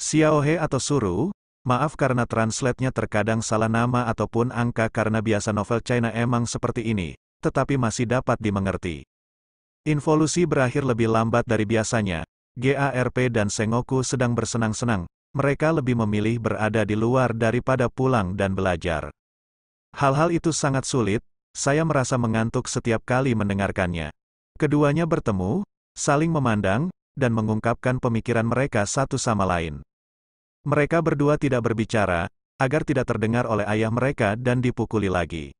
Xiaohe atau Suru, maaf karena translate-nya terkadang salah nama ataupun angka karena biasa novel China emang seperti ini, tetapi masih dapat dimengerti. Involusi berakhir lebih lambat dari biasanya, GARP dan Sengoku sedang bersenang-senang, mereka lebih memilih berada di luar daripada pulang dan belajar. Hal-hal itu sangat sulit, saya merasa mengantuk setiap kali mendengarkannya. Keduanya bertemu, saling memandang, dan mengungkapkan pemikiran mereka satu sama lain. Mereka berdua tidak berbicara, agar tidak terdengar oleh ayah mereka dan dipukuli lagi.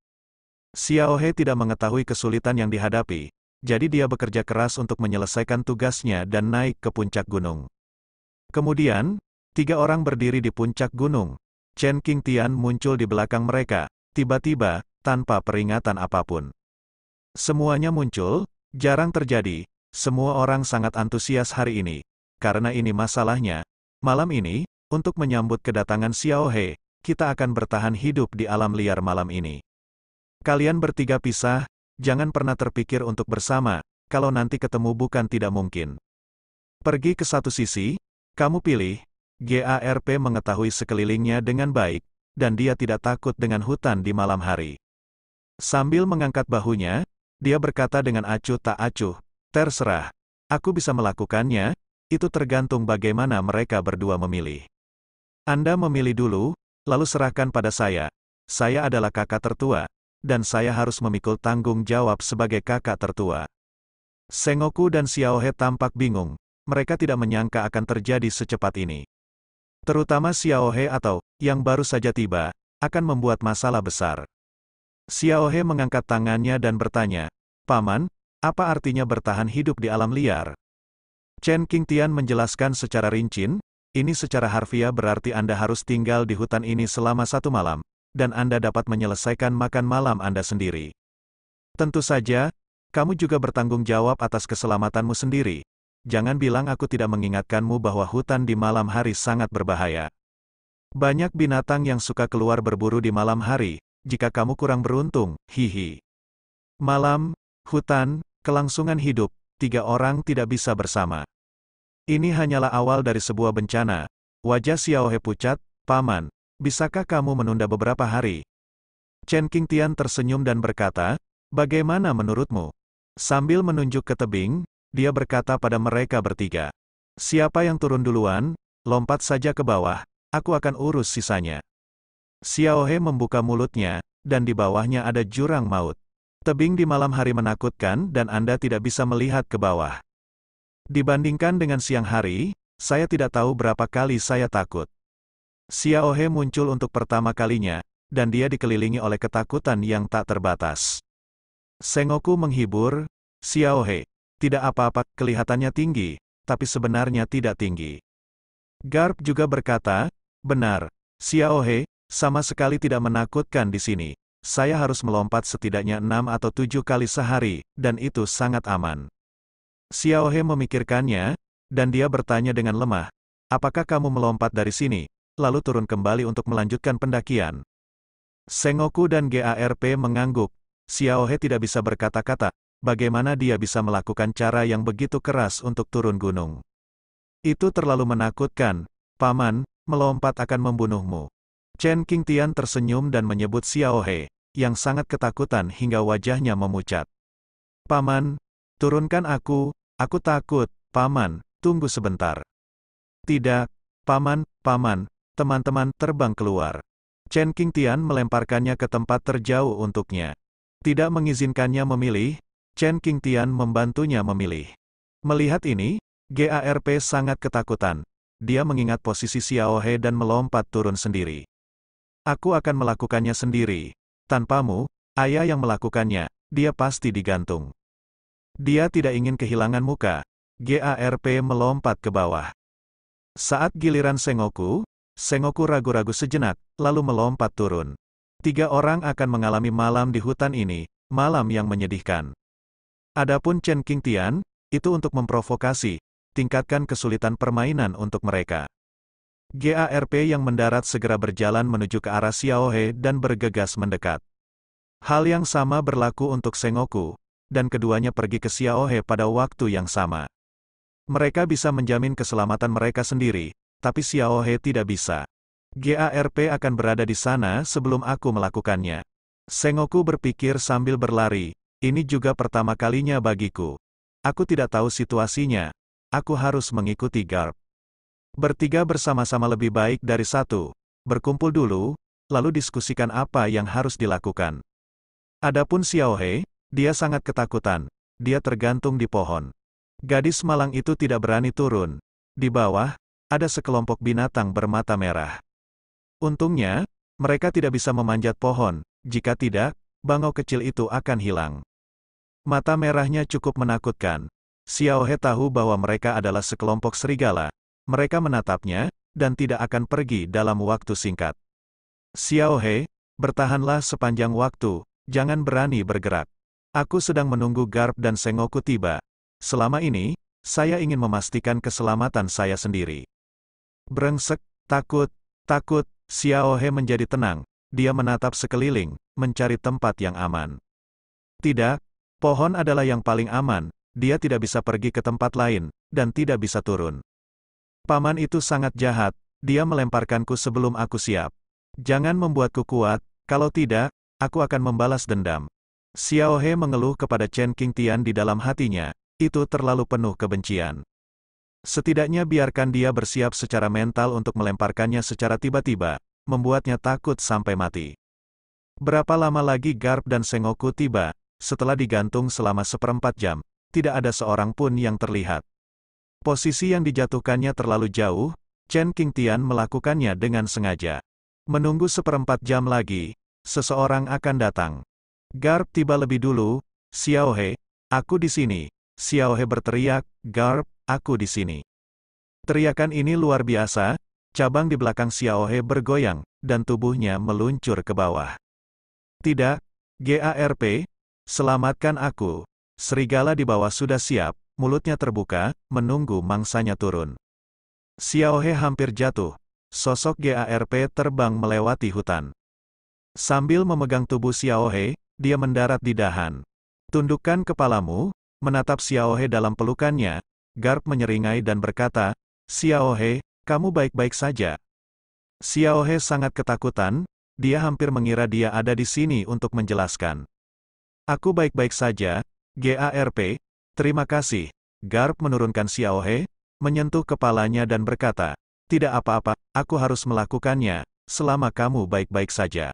Xiao He tidak mengetahui kesulitan yang dihadapi, jadi dia bekerja keras untuk menyelesaikan tugasnya dan naik ke puncak gunung. Kemudian, tiga orang berdiri di puncak gunung. Chen King Tian muncul di belakang mereka, tiba-tiba, tanpa peringatan apapun. Semuanya muncul, jarang terjadi, semua orang sangat antusias hari ini. Karena ini masalahnya, malam ini, untuk menyambut kedatangan Xiao He, kita akan bertahan hidup di alam liar malam ini. Kalian bertiga pisah, jangan pernah terpikir untuk bersama, kalau nanti ketemu bukan tidak mungkin. Pergi ke satu sisi, kamu pilih, GARP mengetahui sekelilingnya dengan baik, dan dia tidak takut dengan hutan di malam hari. Sambil mengangkat bahunya, dia berkata dengan acuh tak acuh, Terserah. Aku bisa melakukannya, itu tergantung bagaimana mereka berdua memilih. Anda memilih dulu, lalu serahkan pada saya. Saya adalah kakak tertua, dan saya harus memikul tanggung jawab sebagai kakak tertua. Sengoku dan Xiaohe tampak bingung. Mereka tidak menyangka akan terjadi secepat ini. Terutama Xiaohe atau, yang baru saja tiba, akan membuat masalah besar. Xiaohe mengangkat tangannya dan bertanya, Paman, apa artinya bertahan hidup di alam liar? Chen Tian menjelaskan secara rinci. ini secara harfiah berarti Anda harus tinggal di hutan ini selama satu malam, dan Anda dapat menyelesaikan makan malam Anda sendiri. Tentu saja, kamu juga bertanggung jawab atas keselamatanmu sendiri. Jangan bilang aku tidak mengingatkanmu bahwa hutan di malam hari sangat berbahaya. Banyak binatang yang suka keluar berburu di malam hari, jika kamu kurang beruntung, hihi. Malam, hutan, kelangsungan hidup, tiga orang tidak bisa bersama. Ini hanyalah awal dari sebuah bencana. Wajah Xiaohe pucat, Paman, bisakah kamu menunda beberapa hari? Chen Qingtian tersenyum dan berkata, bagaimana menurutmu? Sambil menunjuk ke tebing, dia berkata pada mereka bertiga. Siapa yang turun duluan, lompat saja ke bawah, aku akan urus sisanya. Xiaohe membuka mulutnya, dan di bawahnya ada jurang maut. Tebing di malam hari menakutkan dan Anda tidak bisa melihat ke bawah. Dibandingkan dengan siang hari, saya tidak tahu berapa kali saya takut. Xiao He muncul untuk pertama kalinya, dan dia dikelilingi oleh ketakutan yang tak terbatas. Sengoku menghibur, Xiao He, tidak apa-apa, kelihatannya tinggi, tapi sebenarnya tidak tinggi. Garp juga berkata, benar, Xiao He, sama sekali tidak menakutkan di sini saya harus melompat setidaknya enam atau tujuh kali sehari, dan itu sangat aman. Xiao He memikirkannya, dan dia bertanya dengan lemah, apakah kamu melompat dari sini, lalu turun kembali untuk melanjutkan pendakian? Sengoku dan GARP mengangguk, Xiao He tidak bisa berkata-kata, bagaimana dia bisa melakukan cara yang begitu keras untuk turun gunung. Itu terlalu menakutkan, paman, melompat akan membunuhmu. Chen Qingtian tersenyum dan menyebut Xiao He, yang sangat ketakutan hingga wajahnya memucat. Paman, turunkan aku, aku takut, Paman, tunggu sebentar. Tidak, Paman, Paman, teman-teman terbang keluar. Chen Qingtian melemparkannya ke tempat terjauh untuknya. Tidak mengizinkannya memilih, Chen Qingtian membantunya memilih. Melihat ini, GARP sangat ketakutan. Dia mengingat posisi Xiao He dan melompat turun sendiri. Aku akan melakukannya sendiri. Tanpamu, ayah yang melakukannya, dia pasti digantung. Dia tidak ingin kehilangan muka. GARP melompat ke bawah. Saat giliran Sengoku, Sengoku ragu-ragu sejenak, lalu melompat turun. Tiga orang akan mengalami malam di hutan ini, malam yang menyedihkan. Adapun Chen Qingtian, itu untuk memprovokasi, tingkatkan kesulitan permainan untuk mereka. GARP yang mendarat segera berjalan menuju ke arah Xiaohe dan bergegas mendekat. Hal yang sama berlaku untuk Sengoku, dan keduanya pergi ke Xiaohe pada waktu yang sama. Mereka bisa menjamin keselamatan mereka sendiri, tapi Xiaohe tidak bisa. GARP akan berada di sana sebelum aku melakukannya. Sengoku berpikir sambil berlari, ini juga pertama kalinya bagiku. Aku tidak tahu situasinya. Aku harus mengikuti Garp. Bertiga bersama-sama lebih baik dari satu. Berkumpul dulu, lalu diskusikan apa yang harus dilakukan. Adapun Xiao He, dia sangat ketakutan. Dia tergantung di pohon. Gadis malang itu tidak berani turun. Di bawah, ada sekelompok binatang bermata merah. Untungnya, mereka tidak bisa memanjat pohon. Jika tidak, bangau kecil itu akan hilang. Mata merahnya cukup menakutkan. Xiao He tahu bahwa mereka adalah sekelompok serigala, mereka menatapnya, dan tidak akan pergi dalam waktu singkat. Xiao He, bertahanlah sepanjang waktu, jangan berani bergerak. Aku sedang menunggu Garp dan Sengoku tiba. Selama ini, saya ingin memastikan keselamatan saya sendiri. Brengsek, takut, takut, Xiao He menjadi tenang, dia menatap sekeliling, mencari tempat yang aman. Tidak, pohon adalah yang paling aman, dia tidak bisa pergi ke tempat lain, dan tidak bisa turun. Paman itu sangat jahat, dia melemparkanku sebelum aku siap. Jangan membuatku kuat, kalau tidak, aku akan membalas dendam. Xiao He mengeluh kepada Chen Tian di dalam hatinya, itu terlalu penuh kebencian. Setidaknya biarkan dia bersiap secara mental untuk melemparkannya secara tiba-tiba, membuatnya takut sampai mati. Berapa lama lagi Garp dan Sengoku tiba, setelah digantung selama seperempat jam, tidak ada seorang pun yang terlihat. Posisi yang dijatuhkannya terlalu jauh, Chen Qingtian melakukannya dengan sengaja. Menunggu seperempat jam lagi, seseorang akan datang. Garp tiba lebih dulu, Xiao He, aku di sini. Xiao He berteriak, Garp, aku di sini. Teriakan ini luar biasa, cabang di belakang Xiao He bergoyang, dan tubuhnya meluncur ke bawah. Tidak, GARP, selamatkan aku. Serigala di bawah sudah siap, mulutnya terbuka, menunggu mangsanya turun. Xiaohe hampir jatuh. Sosok GARP terbang melewati hutan. Sambil memegang tubuh Xiaohe, dia mendarat di dahan. Tundukkan kepalamu, menatap Xiaohe dalam pelukannya, Garp menyeringai dan berkata, Xiaohe, kamu baik-baik saja. Xiaohe sangat ketakutan, dia hampir mengira dia ada di sini untuk menjelaskan. Aku baik-baik saja, GARP, Terima kasih. Garp menurunkan Xiao He, menyentuh kepalanya dan berkata, Tidak apa-apa, aku harus melakukannya, selama kamu baik-baik saja.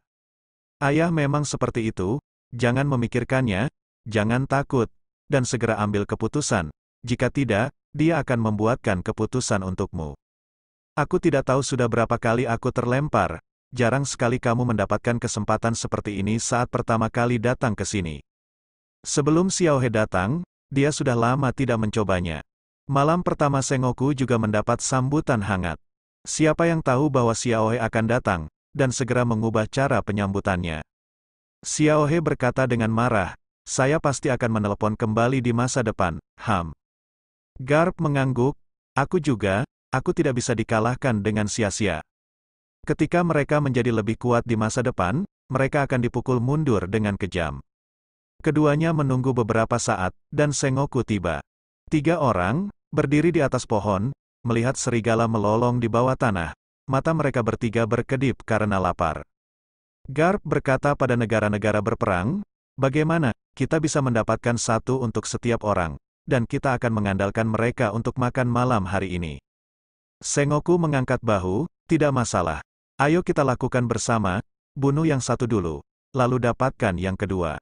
Ayah memang seperti itu, jangan memikirkannya, jangan takut, dan segera ambil keputusan, jika tidak, dia akan membuatkan keputusan untukmu. Aku tidak tahu sudah berapa kali aku terlempar, jarang sekali kamu mendapatkan kesempatan seperti ini saat pertama kali datang ke sini. Sebelum Xiao He datang, dia sudah lama tidak mencobanya. Malam pertama Sengoku juga mendapat sambutan hangat. Siapa yang tahu bahwa Xiaohe akan datang, dan segera mengubah cara penyambutannya. Xiaohe berkata dengan marah, saya pasti akan menelepon kembali di masa depan, Ham. Garp mengangguk, aku juga, aku tidak bisa dikalahkan dengan sia-sia. Ketika mereka menjadi lebih kuat di masa depan, mereka akan dipukul mundur dengan kejam. Keduanya menunggu beberapa saat, dan Sengoku tiba. Tiga orang, berdiri di atas pohon, melihat serigala melolong di bawah tanah. Mata mereka bertiga berkedip karena lapar. Garp berkata pada negara-negara berperang, bagaimana, kita bisa mendapatkan satu untuk setiap orang, dan kita akan mengandalkan mereka untuk makan malam hari ini. Sengoku mengangkat bahu, tidak masalah. Ayo kita lakukan bersama, bunuh yang satu dulu, lalu dapatkan yang kedua.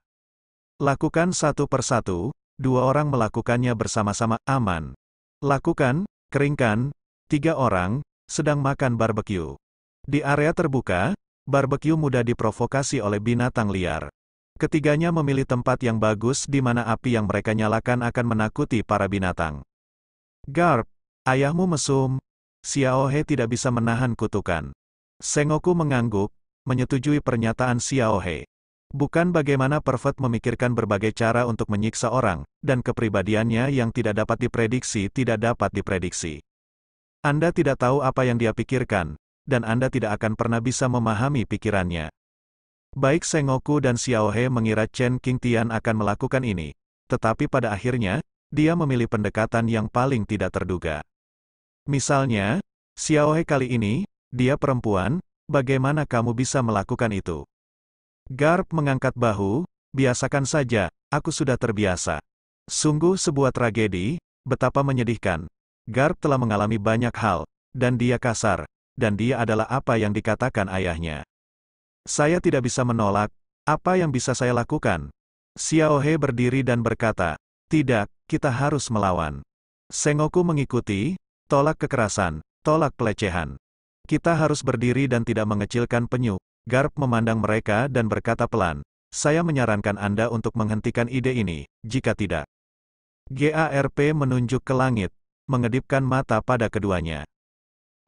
Lakukan satu persatu, dua orang melakukannya bersama-sama, aman. Lakukan, keringkan, tiga orang, sedang makan barbeque. Di area terbuka, barbeque mudah diprovokasi oleh binatang liar. Ketiganya memilih tempat yang bagus di mana api yang mereka nyalakan akan menakuti para binatang. Garp, ayahmu mesum. Xiao He tidak bisa menahan kutukan. Sengoku mengangguk, menyetujui pernyataan Xiao He. Bukan bagaimana pervert memikirkan berbagai cara untuk menyiksa orang, dan kepribadiannya yang tidak dapat diprediksi tidak dapat diprediksi. Anda tidak tahu apa yang dia pikirkan, dan Anda tidak akan pernah bisa memahami pikirannya. Baik Sengoku dan Xiaohe mengira Chen King Tian akan melakukan ini, tetapi pada akhirnya, dia memilih pendekatan yang paling tidak terduga. Misalnya, Xiaohe kali ini, dia perempuan, bagaimana kamu bisa melakukan itu? Garp mengangkat bahu, biasakan saja, aku sudah terbiasa. Sungguh sebuah tragedi, betapa menyedihkan. Garp telah mengalami banyak hal, dan dia kasar, dan dia adalah apa yang dikatakan ayahnya. Saya tidak bisa menolak, apa yang bisa saya lakukan? Xiao He berdiri dan berkata, tidak, kita harus melawan. Sengoku mengikuti, tolak kekerasan, tolak pelecehan. Kita harus berdiri dan tidak mengecilkan penyu, Garp memandang mereka dan berkata pelan, saya menyarankan Anda untuk menghentikan ide ini, jika tidak. GARP menunjuk ke langit, mengedipkan mata pada keduanya.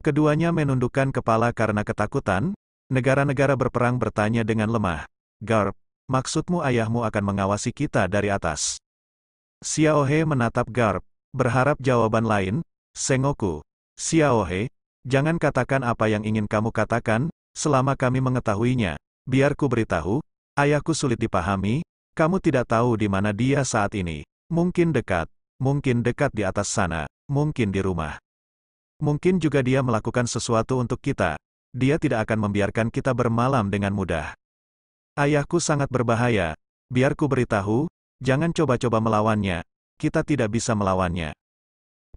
Keduanya menundukkan kepala karena ketakutan, negara-negara berperang bertanya dengan lemah, Garp, maksudmu ayahmu akan mengawasi kita dari atas. Xiaohe menatap Garp, berharap jawaban lain, Sengoku, Xiaohe, jangan katakan apa yang ingin kamu katakan, selama kami mengetahuinya. biarku beritahu, ayahku sulit dipahami, kamu tidak tahu di mana dia saat ini. Mungkin dekat, mungkin dekat di atas sana, mungkin di rumah. Mungkin juga dia melakukan sesuatu untuk kita. Dia tidak akan membiarkan kita bermalam dengan mudah. Ayahku sangat berbahaya. Biarku beritahu, jangan coba-coba melawannya. Kita tidak bisa melawannya.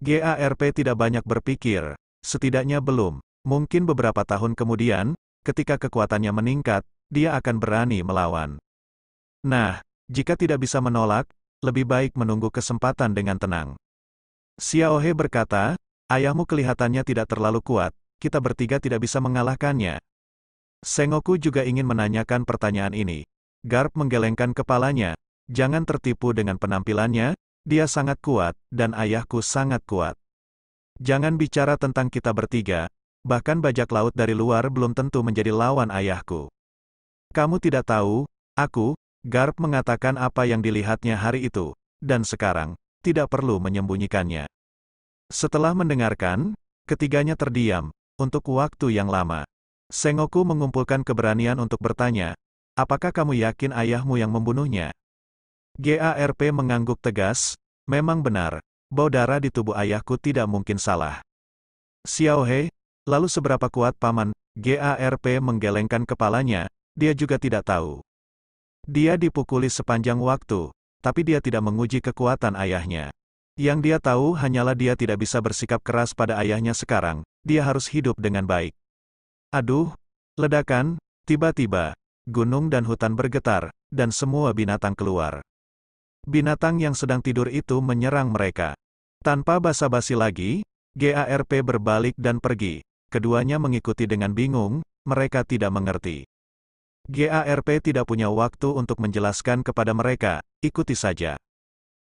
GARP tidak banyak berpikir, setidaknya belum. Mungkin beberapa tahun kemudian, ketika kekuatannya meningkat, dia akan berani melawan. Nah, jika tidak bisa menolak, lebih baik menunggu kesempatan dengan tenang. Xiao He berkata, ayahmu kelihatannya tidak terlalu kuat, kita bertiga tidak bisa mengalahkannya. Sengoku juga ingin menanyakan pertanyaan ini. Garp menggelengkan kepalanya, jangan tertipu dengan penampilannya, dia sangat kuat, dan ayahku sangat kuat. Jangan bicara tentang kita bertiga, bahkan bajak laut dari luar belum tentu menjadi lawan ayahku. Kamu tidak tahu, aku, Garp mengatakan apa yang dilihatnya hari itu, dan sekarang, tidak perlu menyembunyikannya. Setelah mendengarkan, ketiganya terdiam, untuk waktu yang lama. Sengoku mengumpulkan keberanian untuk bertanya, apakah kamu yakin ayahmu yang membunuhnya? GARP mengangguk tegas, memang benar, bau darah di tubuh ayahku tidak mungkin salah. He. Lalu seberapa kuat paman, GARP menggelengkan kepalanya, dia juga tidak tahu. Dia dipukuli sepanjang waktu, tapi dia tidak menguji kekuatan ayahnya. Yang dia tahu hanyalah dia tidak bisa bersikap keras pada ayahnya sekarang, dia harus hidup dengan baik. Aduh, ledakan, tiba-tiba, gunung dan hutan bergetar, dan semua binatang keluar. Binatang yang sedang tidur itu menyerang mereka. Tanpa basa-basi lagi, GARP berbalik dan pergi, keduanya mengikuti dengan bingung, mereka tidak mengerti. GARP tidak punya waktu untuk menjelaskan kepada mereka, ikuti saja.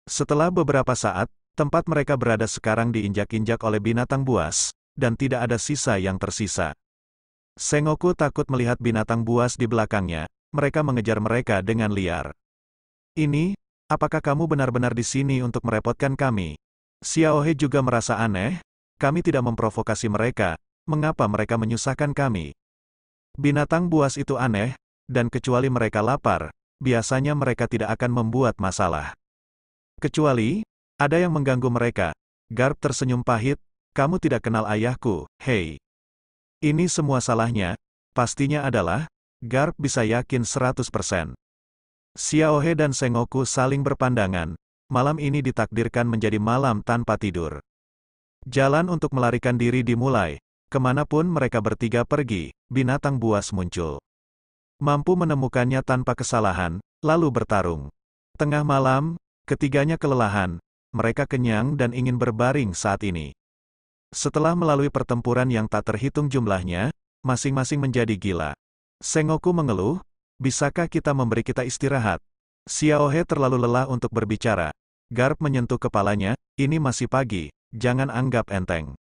Setelah beberapa saat, tempat mereka berada sekarang diinjak-injak oleh binatang buas, dan tidak ada sisa yang tersisa. Sengoku takut melihat binatang buas di belakangnya, mereka mengejar mereka dengan liar. Ini, apakah kamu benar-benar di sini untuk merepotkan kami? Xiaohe juga merasa aneh, kami tidak memprovokasi mereka, mengapa mereka menyusahkan kami? Binatang buas itu aneh, dan kecuali mereka lapar, biasanya mereka tidak akan membuat masalah. Kecuali, ada yang mengganggu mereka. Garp tersenyum pahit, kamu tidak kenal ayahku, hei. Ini semua salahnya, pastinya adalah, Garp bisa yakin 100%. Xiaohe dan Sengoku saling berpandangan, malam ini ditakdirkan menjadi malam tanpa tidur. Jalan untuk melarikan diri dimulai, Kemanapun mereka bertiga pergi, binatang buas muncul. Mampu menemukannya tanpa kesalahan, lalu bertarung. Tengah malam, ketiganya kelelahan, mereka kenyang dan ingin berbaring saat ini. Setelah melalui pertempuran yang tak terhitung jumlahnya, masing-masing menjadi gila. Sengoku mengeluh, bisakah kita memberi kita istirahat? Xiaohe terlalu lelah untuk berbicara. Garp menyentuh kepalanya, ini masih pagi, jangan anggap enteng.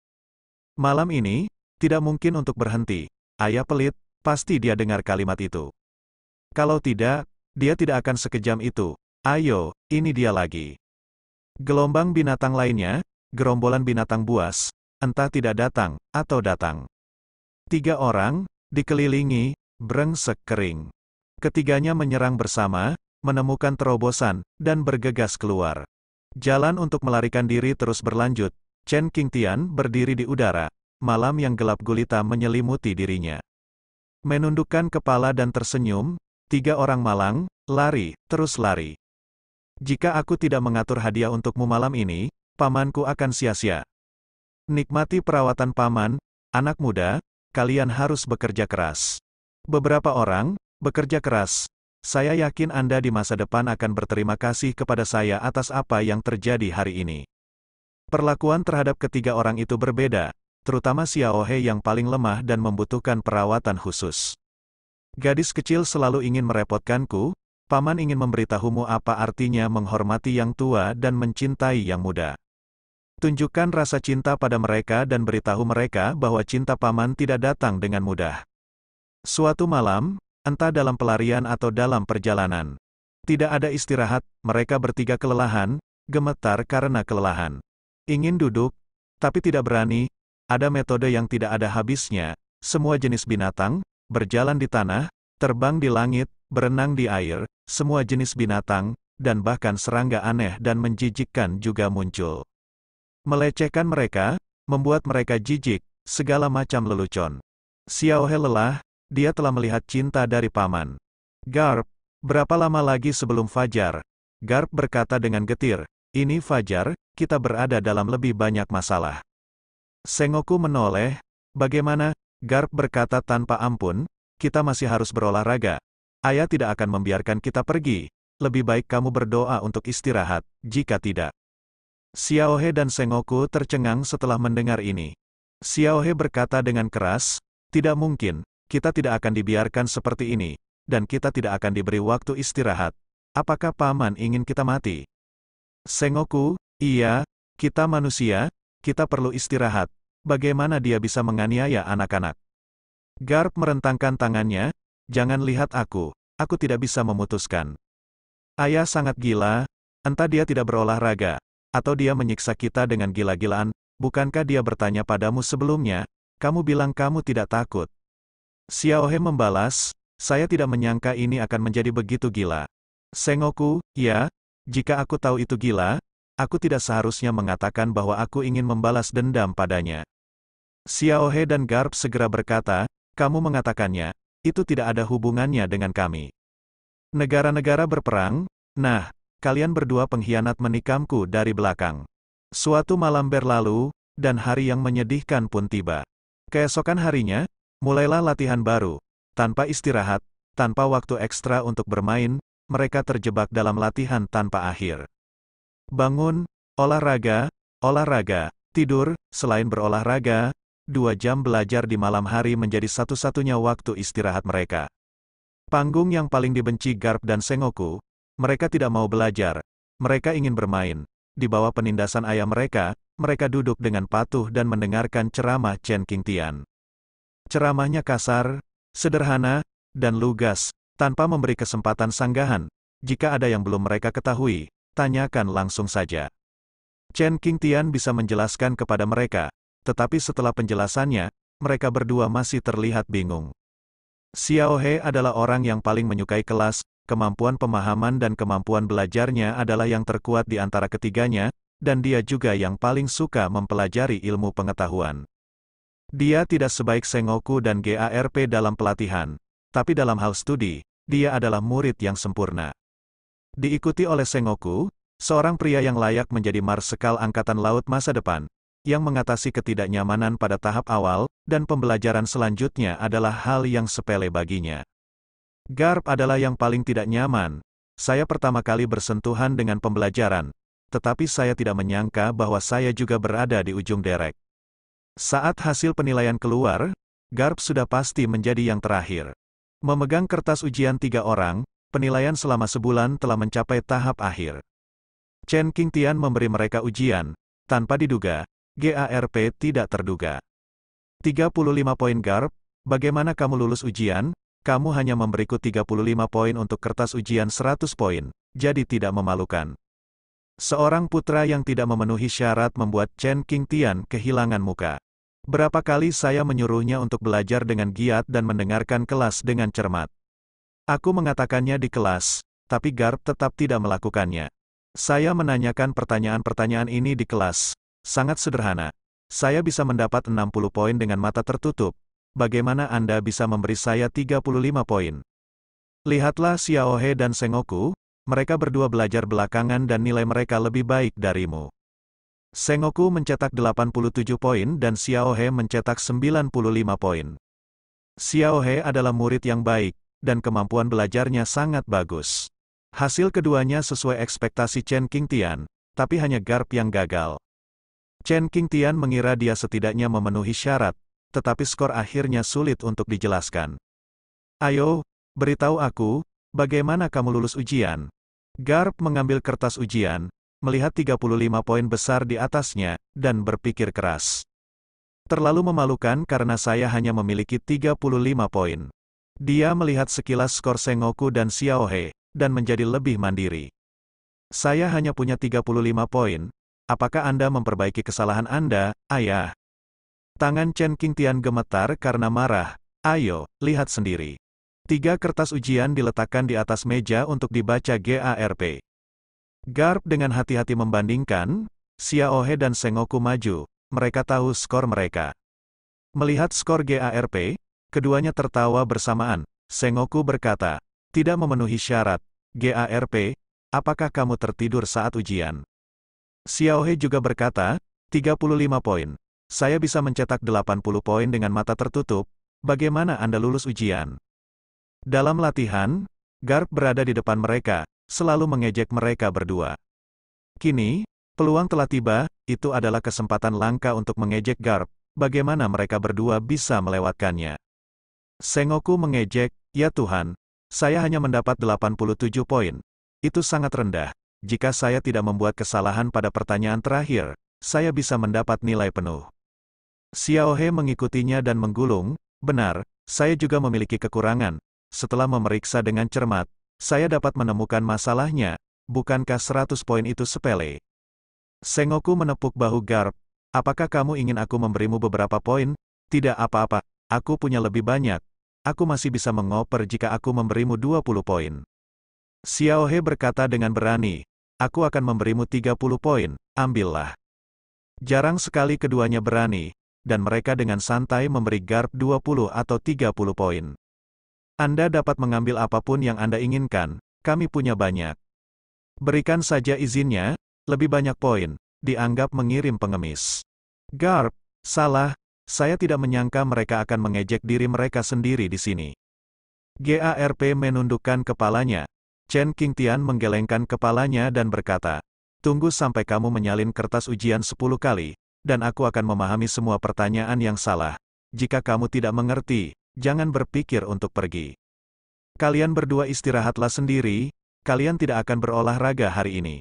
Malam ini, tidak mungkin untuk berhenti. Ayah pelit, pasti dia dengar kalimat itu. Kalau tidak, dia tidak akan sekejam itu. Ayo, ini dia lagi. Gelombang binatang lainnya, gerombolan binatang buas, entah tidak datang, atau datang. Tiga orang, dikelilingi, brengsek kering. Ketiganya menyerang bersama, menemukan terobosan, dan bergegas keluar. Jalan untuk melarikan diri terus berlanjut. Chen Qingtian berdiri di udara, malam yang gelap gulita menyelimuti dirinya. Menundukkan kepala dan tersenyum, tiga orang malang, lari, terus lari. Jika aku tidak mengatur hadiah untukmu malam ini, pamanku akan sia-sia. Nikmati perawatan paman, anak muda, kalian harus bekerja keras. Beberapa orang, bekerja keras. Saya yakin Anda di masa depan akan berterima kasih kepada saya atas apa yang terjadi hari ini. Perlakuan terhadap ketiga orang itu berbeda, terutama Xiao He yang paling lemah dan membutuhkan perawatan khusus. Gadis kecil selalu ingin merepotkanku, paman ingin memberitahumu apa artinya menghormati yang tua dan mencintai yang muda. Tunjukkan rasa cinta pada mereka dan beritahu mereka bahwa cinta paman tidak datang dengan mudah. Suatu malam, entah dalam pelarian atau dalam perjalanan, tidak ada istirahat, mereka bertiga kelelahan, gemetar karena kelelahan. Ingin duduk, tapi tidak berani, ada metode yang tidak ada habisnya, semua jenis binatang, berjalan di tanah, terbang di langit, berenang di air, semua jenis binatang, dan bahkan serangga aneh dan menjijikkan juga muncul. Melecehkan mereka, membuat mereka jijik, segala macam lelucon. Xiaohe lelah, dia telah melihat cinta dari paman. Garp, berapa lama lagi sebelum Fajar? Garp berkata dengan getir, ini Fajar, kita berada dalam lebih banyak masalah. Sengoku menoleh, bagaimana, Garp berkata tanpa ampun, kita masih harus berolahraga. Ayah tidak akan membiarkan kita pergi, lebih baik kamu berdoa untuk istirahat, jika tidak. Xiaohe dan Sengoku tercengang setelah mendengar ini. Xiaohe berkata dengan keras, tidak mungkin, kita tidak akan dibiarkan seperti ini, dan kita tidak akan diberi waktu istirahat. Apakah paman ingin kita mati? Sengoku, iya, kita manusia, kita perlu istirahat. Bagaimana dia bisa menganiaya anak-anak? Garp merentangkan tangannya, jangan lihat aku, aku tidak bisa memutuskan. Ayah sangat gila, entah dia tidak berolahraga, atau dia menyiksa kita dengan gila-gilaan, bukankah dia bertanya padamu sebelumnya, kamu bilang kamu tidak takut. Xiaohe membalas, saya tidak menyangka ini akan menjadi begitu gila. Sengoku, ya, jika aku tahu itu gila, Aku tidak seharusnya mengatakan bahwa aku ingin membalas dendam padanya. Xiao He dan Garp segera berkata, kamu mengatakannya, itu tidak ada hubungannya dengan kami. Negara-negara berperang, nah, kalian berdua pengkhianat menikamku dari belakang. Suatu malam berlalu, dan hari yang menyedihkan pun tiba. Keesokan harinya, mulailah latihan baru. Tanpa istirahat, tanpa waktu ekstra untuk bermain, mereka terjebak dalam latihan tanpa akhir. Bangun, olahraga, olahraga, tidur, selain berolahraga, dua jam belajar di malam hari menjadi satu-satunya waktu istirahat mereka. Panggung yang paling dibenci Garp dan Sengoku, mereka tidak mau belajar, mereka ingin bermain. Di bawah penindasan ayah mereka, mereka duduk dengan patuh dan mendengarkan ceramah Chen Tian. Ceramahnya kasar, sederhana, dan lugas, tanpa memberi kesempatan sanggahan. Jika ada yang belum mereka ketahui, Tanyakan langsung saja. Chen Qingtian bisa menjelaskan kepada mereka, tetapi setelah penjelasannya, mereka berdua masih terlihat bingung. Xiao He adalah orang yang paling menyukai kelas, kemampuan pemahaman dan kemampuan belajarnya adalah yang terkuat di antara ketiganya, dan dia juga yang paling suka mempelajari ilmu pengetahuan. Dia tidak sebaik Sengoku dan GARP dalam pelatihan, tapi dalam hal studi, dia adalah murid yang sempurna. Diikuti oleh Sengoku, seorang pria yang layak menjadi marsekal angkatan laut masa depan, yang mengatasi ketidaknyamanan pada tahap awal, dan pembelajaran selanjutnya adalah hal yang sepele baginya. Garp adalah yang paling tidak nyaman. Saya pertama kali bersentuhan dengan pembelajaran, tetapi saya tidak menyangka bahwa saya juga berada di ujung derek. Saat hasil penilaian keluar, Garp sudah pasti menjadi yang terakhir. Memegang kertas ujian tiga orang, penilaian selama sebulan telah mencapai tahap akhir. Chen Qingtian memberi mereka ujian, tanpa diduga, GARP tidak terduga. 35 poin GARP, bagaimana kamu lulus ujian? Kamu hanya memberiku 35 poin untuk kertas ujian 100 poin, jadi tidak memalukan. Seorang putra yang tidak memenuhi syarat membuat Chen Qingtian kehilangan muka. Berapa kali saya menyuruhnya untuk belajar dengan giat dan mendengarkan kelas dengan cermat. Aku mengatakannya di kelas, tapi Garp tetap tidak melakukannya. Saya menanyakan pertanyaan-pertanyaan ini di kelas. Sangat sederhana. Saya bisa mendapat 60 poin dengan mata tertutup. Bagaimana Anda bisa memberi saya 35 poin? Lihatlah Xiaohe dan Sengoku, mereka berdua belajar belakangan dan nilai mereka lebih baik darimu. Sengoku mencetak 87 poin dan Xiaohe mencetak 95 poin. Xiaohe adalah murid yang baik, dan kemampuan belajarnya sangat bagus. Hasil keduanya sesuai ekspektasi Chen Tian, tapi hanya Garp yang gagal. Chen Tian mengira dia setidaknya memenuhi syarat, tetapi skor akhirnya sulit untuk dijelaskan. Ayo, beritahu aku, bagaimana kamu lulus ujian? Garp mengambil kertas ujian, melihat 35 poin besar di atasnya, dan berpikir keras. Terlalu memalukan karena saya hanya memiliki 35 poin. Dia melihat sekilas skor Sengoku dan Xiaohe, dan menjadi lebih mandiri. Saya hanya punya 35 poin, apakah Anda memperbaiki kesalahan Anda, ayah? Tangan Chen Qingtian gemetar karena marah, ayo, lihat sendiri. Tiga kertas ujian diletakkan di atas meja untuk dibaca GARP. Garp dengan hati-hati membandingkan, Xiaohe dan Sengoku maju, mereka tahu skor mereka. Melihat skor GARP, Keduanya tertawa bersamaan. Sengoku berkata, tidak memenuhi syarat, GARP, apakah kamu tertidur saat ujian? Xiaohe juga berkata, 35 poin. Saya bisa mencetak 80 poin dengan mata tertutup, bagaimana Anda lulus ujian? Dalam latihan, Garp berada di depan mereka, selalu mengejek mereka berdua. Kini, peluang telah tiba, itu adalah kesempatan langka untuk mengejek Garp, bagaimana mereka berdua bisa melewatkannya. Sengoku mengejek, ya Tuhan, saya hanya mendapat 87 poin. Itu sangat rendah. Jika saya tidak membuat kesalahan pada pertanyaan terakhir, saya bisa mendapat nilai penuh. Xiaohe mengikutinya dan menggulung, benar, saya juga memiliki kekurangan. Setelah memeriksa dengan cermat, saya dapat menemukan masalahnya, bukankah 100 poin itu sepele? Sengoku menepuk bahu Garp, apakah kamu ingin aku memberimu beberapa poin? Tidak apa-apa, aku punya lebih banyak, aku masih bisa mengoper jika aku memberimu 20 poin. Xiao He berkata dengan berani, aku akan memberimu 30 poin, ambillah. Jarang sekali keduanya berani, dan mereka dengan santai memberi Garp 20 atau 30 poin. Anda dapat mengambil apapun yang Anda inginkan, kami punya banyak. Berikan saja izinnya, lebih banyak poin, dianggap mengirim pengemis. Garp, salah, saya tidak menyangka mereka akan mengejek diri mereka sendiri di sini. GARP menundukkan kepalanya. Chen Qingtian menggelengkan kepalanya dan berkata, Tunggu sampai kamu menyalin kertas ujian 10 kali, dan aku akan memahami semua pertanyaan yang salah. Jika kamu tidak mengerti, jangan berpikir untuk pergi. Kalian berdua istirahatlah sendiri, kalian tidak akan berolahraga hari ini.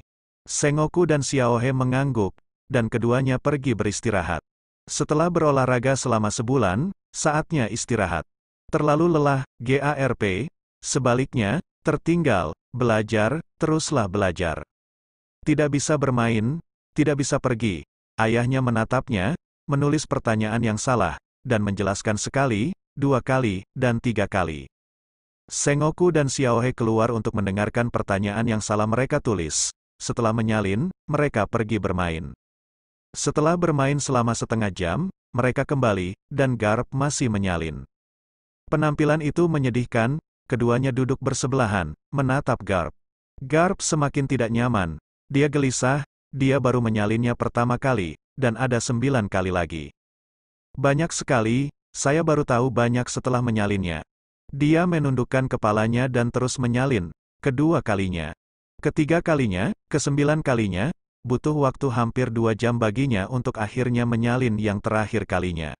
Sengoku dan Xiaohe mengangguk, dan keduanya pergi beristirahat. Setelah berolahraga selama sebulan, saatnya istirahat. Terlalu lelah, GARP, sebaliknya, tertinggal, belajar, teruslah belajar. Tidak bisa bermain, tidak bisa pergi. Ayahnya menatapnya, menulis pertanyaan yang salah, dan menjelaskan sekali, dua kali, dan tiga kali. Sengoku dan Xiaohe keluar untuk mendengarkan pertanyaan yang salah mereka tulis. Setelah menyalin, mereka pergi bermain. Setelah bermain selama setengah jam, mereka kembali, dan Garp masih menyalin. Penampilan itu menyedihkan, keduanya duduk bersebelahan, menatap Garp. Garp semakin tidak nyaman, dia gelisah, dia baru menyalinnya pertama kali, dan ada sembilan kali lagi. Banyak sekali, saya baru tahu banyak setelah menyalinnya. Dia menundukkan kepalanya dan terus menyalin, kedua kalinya. Ketiga kalinya, kesembilan kalinya, butuh waktu hampir dua jam baginya untuk akhirnya menyalin yang terakhir kalinya.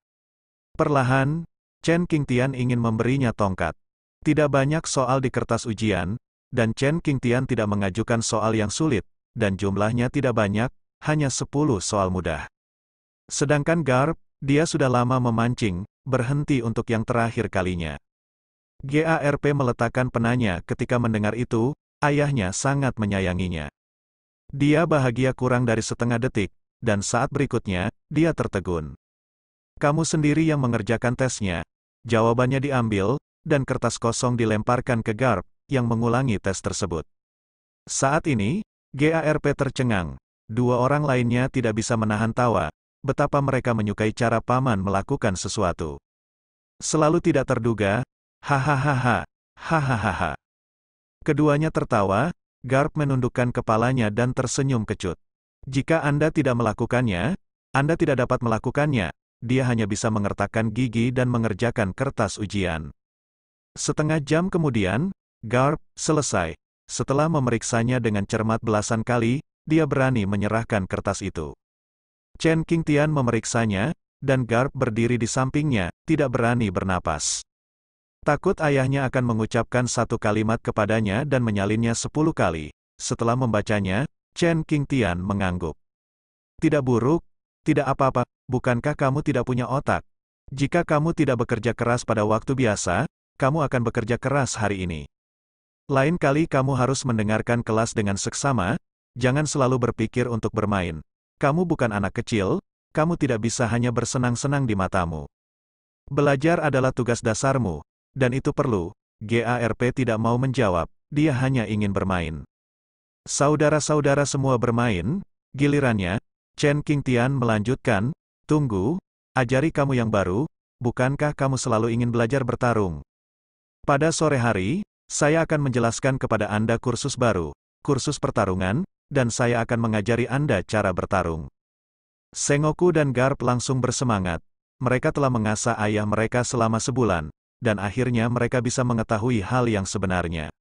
Perlahan, Chen Qingtian ingin memberinya tongkat. Tidak banyak soal di kertas ujian, dan Chen Qingtian tidak mengajukan soal yang sulit, dan jumlahnya tidak banyak, hanya sepuluh soal mudah. Sedangkan Garp, dia sudah lama memancing, berhenti untuk yang terakhir kalinya. GARP meletakkan penanya ketika mendengar itu, ayahnya sangat menyayanginya. Dia bahagia kurang dari setengah detik, dan saat berikutnya, dia tertegun. Kamu sendiri yang mengerjakan tesnya. Jawabannya diambil, dan kertas kosong dilemparkan ke Garp, yang mengulangi tes tersebut. Saat ini, GARP tercengang. Dua orang lainnya tidak bisa menahan tawa, betapa mereka menyukai cara paman melakukan sesuatu. Selalu tidak terduga, hahaha, hahaha. Keduanya tertawa, Garp menundukkan kepalanya dan tersenyum kecut. Jika Anda tidak melakukannya, Anda tidak dapat melakukannya, dia hanya bisa mengertakkan gigi dan mengerjakan kertas ujian. Setengah jam kemudian, Garp selesai. Setelah memeriksanya dengan cermat belasan kali, dia berani menyerahkan kertas itu. Chen Qingtian memeriksanya, dan Garp berdiri di sampingnya, tidak berani bernapas. Takut ayahnya akan mengucapkan satu kalimat kepadanya dan menyalinnya sepuluh kali. Setelah membacanya, Chen King Tian mengangguk. Tidak buruk, tidak apa-apa, bukankah kamu tidak punya otak? Jika kamu tidak bekerja keras pada waktu biasa, kamu akan bekerja keras hari ini. Lain kali kamu harus mendengarkan kelas dengan seksama, jangan selalu berpikir untuk bermain. Kamu bukan anak kecil, kamu tidak bisa hanya bersenang-senang di matamu. Belajar adalah tugas dasarmu, dan itu perlu. GARP tidak mau menjawab, dia hanya ingin bermain. Saudara-saudara semua bermain, gilirannya, Chen Tian melanjutkan, Tunggu, ajari kamu yang baru, bukankah kamu selalu ingin belajar bertarung? Pada sore hari, saya akan menjelaskan kepada Anda kursus baru, kursus pertarungan, dan saya akan mengajari Anda cara bertarung. Sengoku dan Garp langsung bersemangat. Mereka telah mengasah ayah mereka selama sebulan, dan akhirnya mereka bisa mengetahui hal yang sebenarnya.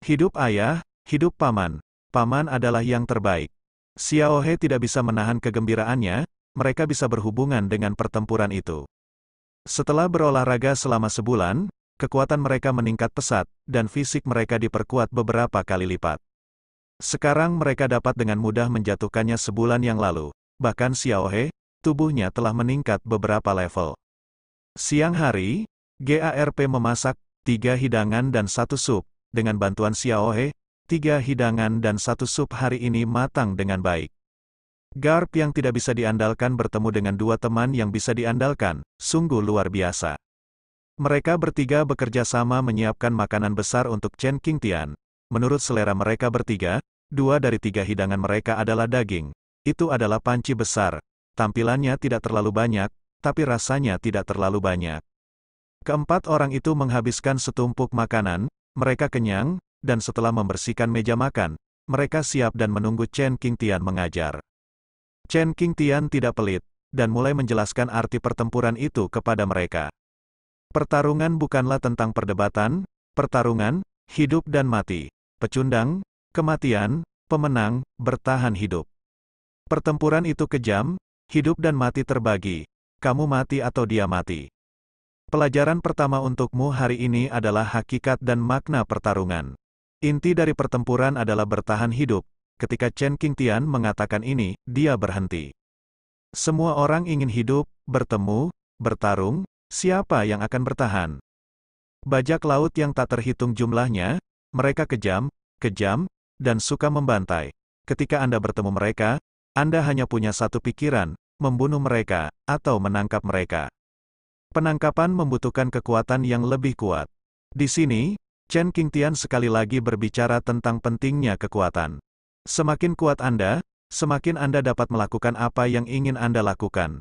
Hidup ayah, hidup paman. Paman adalah yang terbaik. Xiao He tidak bisa menahan kegembiraannya, mereka bisa berhubungan dengan pertempuran itu. Setelah berolahraga selama sebulan, kekuatan mereka meningkat pesat, dan fisik mereka diperkuat beberapa kali lipat. Sekarang mereka dapat dengan mudah menjatuhkannya sebulan yang lalu, bahkan Xiao He, tubuhnya telah meningkat beberapa level. Siang hari, GARP memasak, tiga hidangan dan satu sup, dengan bantuan Xiaohe, tiga hidangan dan satu sup hari ini matang dengan baik. Garp yang tidak bisa diandalkan bertemu dengan dua teman yang bisa diandalkan, sungguh luar biasa. Mereka bertiga bekerja sama menyiapkan makanan besar untuk Chen Qingtian. Menurut selera mereka bertiga, dua dari tiga hidangan mereka adalah daging. Itu adalah panci besar. Tampilannya tidak terlalu banyak, tapi rasanya tidak terlalu banyak. Keempat orang itu menghabiskan setumpuk makanan, mereka kenyang, dan setelah membersihkan meja makan, mereka siap dan menunggu Chen Tian mengajar. Chen Tian tidak pelit, dan mulai menjelaskan arti pertempuran itu kepada mereka. Pertarungan bukanlah tentang perdebatan, pertarungan, hidup dan mati, pecundang, kematian, pemenang, bertahan hidup. Pertempuran itu kejam, hidup dan mati terbagi, kamu mati atau dia mati. Pelajaran pertama untukmu hari ini adalah hakikat dan makna pertarungan. Inti dari pertempuran adalah bertahan hidup. Ketika Chen Tian mengatakan ini, dia berhenti. Semua orang ingin hidup, bertemu, bertarung, siapa yang akan bertahan? Bajak laut yang tak terhitung jumlahnya, mereka kejam, kejam, dan suka membantai. Ketika Anda bertemu mereka, Anda hanya punya satu pikiran, membunuh mereka, atau menangkap mereka. Penangkapan membutuhkan kekuatan yang lebih kuat. Di sini, Chen Qingtian sekali lagi berbicara tentang pentingnya kekuatan. Semakin kuat Anda, semakin Anda dapat melakukan apa yang ingin Anda lakukan.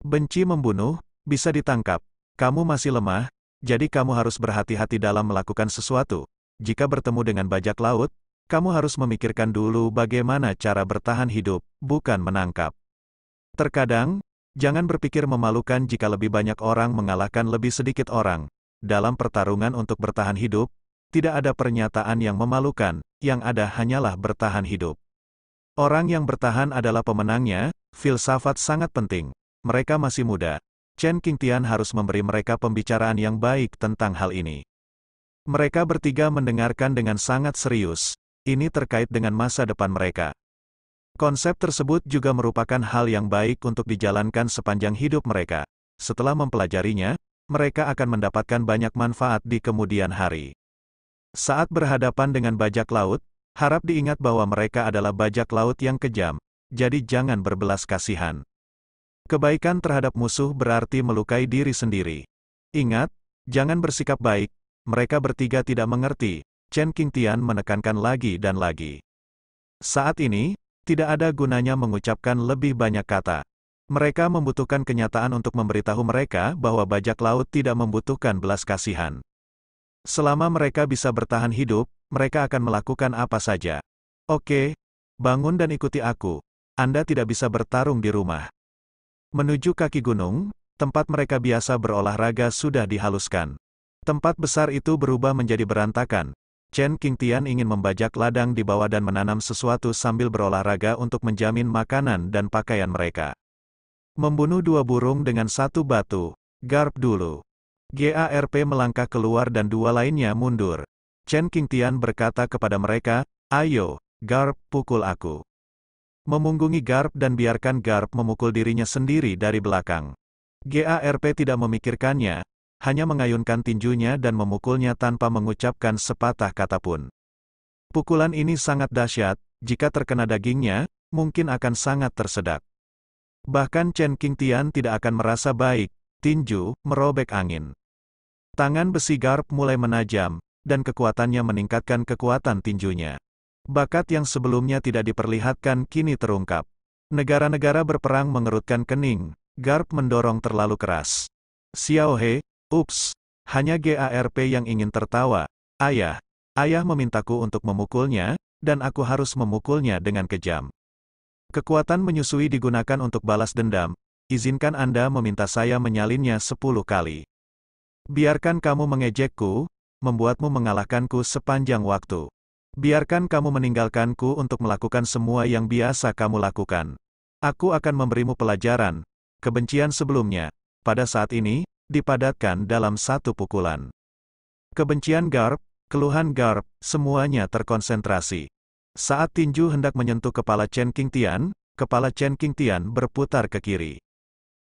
Benci membunuh, bisa ditangkap. Kamu masih lemah, jadi kamu harus berhati-hati dalam melakukan sesuatu. Jika bertemu dengan bajak laut, kamu harus memikirkan dulu bagaimana cara bertahan hidup, bukan menangkap. Terkadang, Jangan berpikir memalukan jika lebih banyak orang mengalahkan lebih sedikit orang. Dalam pertarungan untuk bertahan hidup, tidak ada pernyataan yang memalukan, yang ada hanyalah bertahan hidup. Orang yang bertahan adalah pemenangnya, filsafat sangat penting. Mereka masih muda. Chen Qingtian harus memberi mereka pembicaraan yang baik tentang hal ini. Mereka bertiga mendengarkan dengan sangat serius. Ini terkait dengan masa depan mereka. Konsep tersebut juga merupakan hal yang baik untuk dijalankan sepanjang hidup mereka. Setelah mempelajarinya, mereka akan mendapatkan banyak manfaat di kemudian hari. Saat berhadapan dengan bajak laut, harap diingat bahwa mereka adalah bajak laut yang kejam, jadi jangan berbelas kasihan. Kebaikan terhadap musuh berarti melukai diri sendiri. Ingat, jangan bersikap baik, mereka bertiga tidak mengerti, Chen Qingtian menekankan lagi dan lagi. Saat ini, tidak ada gunanya mengucapkan lebih banyak kata. Mereka membutuhkan kenyataan untuk memberitahu mereka bahwa bajak laut tidak membutuhkan belas kasihan. Selama mereka bisa bertahan hidup, mereka akan melakukan apa saja. Oke, bangun dan ikuti aku. Anda tidak bisa bertarung di rumah. Menuju kaki gunung, tempat mereka biasa berolahraga sudah dihaluskan. Tempat besar itu berubah menjadi berantakan, Chen Qingtian ingin membajak ladang di bawah dan menanam sesuatu sambil berolahraga untuk menjamin makanan dan pakaian mereka. Membunuh dua burung dengan satu batu. Garp dulu. GARP melangkah keluar dan dua lainnya mundur. Chen Qingtian berkata kepada mereka, Ayo, Garp, pukul aku. Memunggungi Garp dan biarkan Garp memukul dirinya sendiri dari belakang. GARP tidak memikirkannya, hanya mengayunkan tinjunya dan memukulnya tanpa mengucapkan sepatah kata pun. Pukulan ini sangat dahsyat, jika terkena dagingnya, mungkin akan sangat tersedak. Bahkan Chen Qingtian tidak akan merasa baik, tinju, merobek angin. Tangan besi Garp mulai menajam, dan kekuatannya meningkatkan kekuatan tinjunya. Bakat yang sebelumnya tidak diperlihatkan kini terungkap. Negara-negara berperang mengerutkan kening, Garp mendorong terlalu keras. Xiao He, Ups, hanya GARP yang ingin tertawa. Ayah, ayah memintaku untuk memukulnya, dan aku harus memukulnya dengan kejam. Kekuatan menyusui digunakan untuk balas dendam, izinkan Anda meminta saya menyalinnya sepuluh kali. Biarkan kamu mengejekku, membuatmu mengalahkanku sepanjang waktu. Biarkan kamu meninggalkanku untuk melakukan semua yang biasa kamu lakukan. Aku akan memberimu pelajaran, kebencian sebelumnya. Pada saat ini, dipadatkan dalam satu pukulan. Kebencian Garp, keluhan Garp, semuanya terkonsentrasi. Saat tinju hendak menyentuh kepala Chen Tian, kepala Chen Tian berputar ke kiri.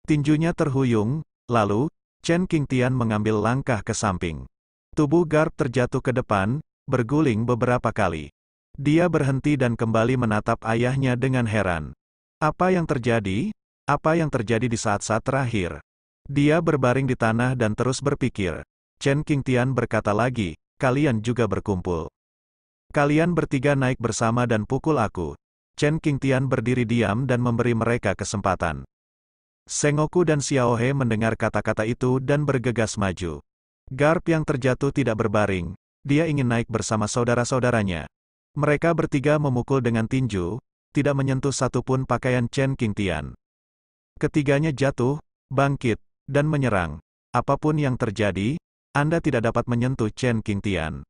Tinjunya terhuyung, lalu, Chen Tian mengambil langkah ke samping. Tubuh Garp terjatuh ke depan, berguling beberapa kali. Dia berhenti dan kembali menatap ayahnya dengan heran. Apa yang terjadi? Apa yang terjadi di saat-saat terakhir? Dia berbaring di tanah dan terus berpikir. Chen Qingtian berkata lagi, kalian juga berkumpul. Kalian bertiga naik bersama dan pukul aku. Chen Qingtian berdiri diam dan memberi mereka kesempatan. Sengoku dan Xiaohe mendengar kata-kata itu dan bergegas maju. Garp yang terjatuh tidak berbaring, dia ingin naik bersama saudara-saudaranya. Mereka bertiga memukul dengan tinju, tidak menyentuh satupun pakaian Chen Qingtian. Ketiganya jatuh, bangkit, dan menyerang. Apapun yang terjadi, Anda tidak dapat menyentuh Chen Qingtian.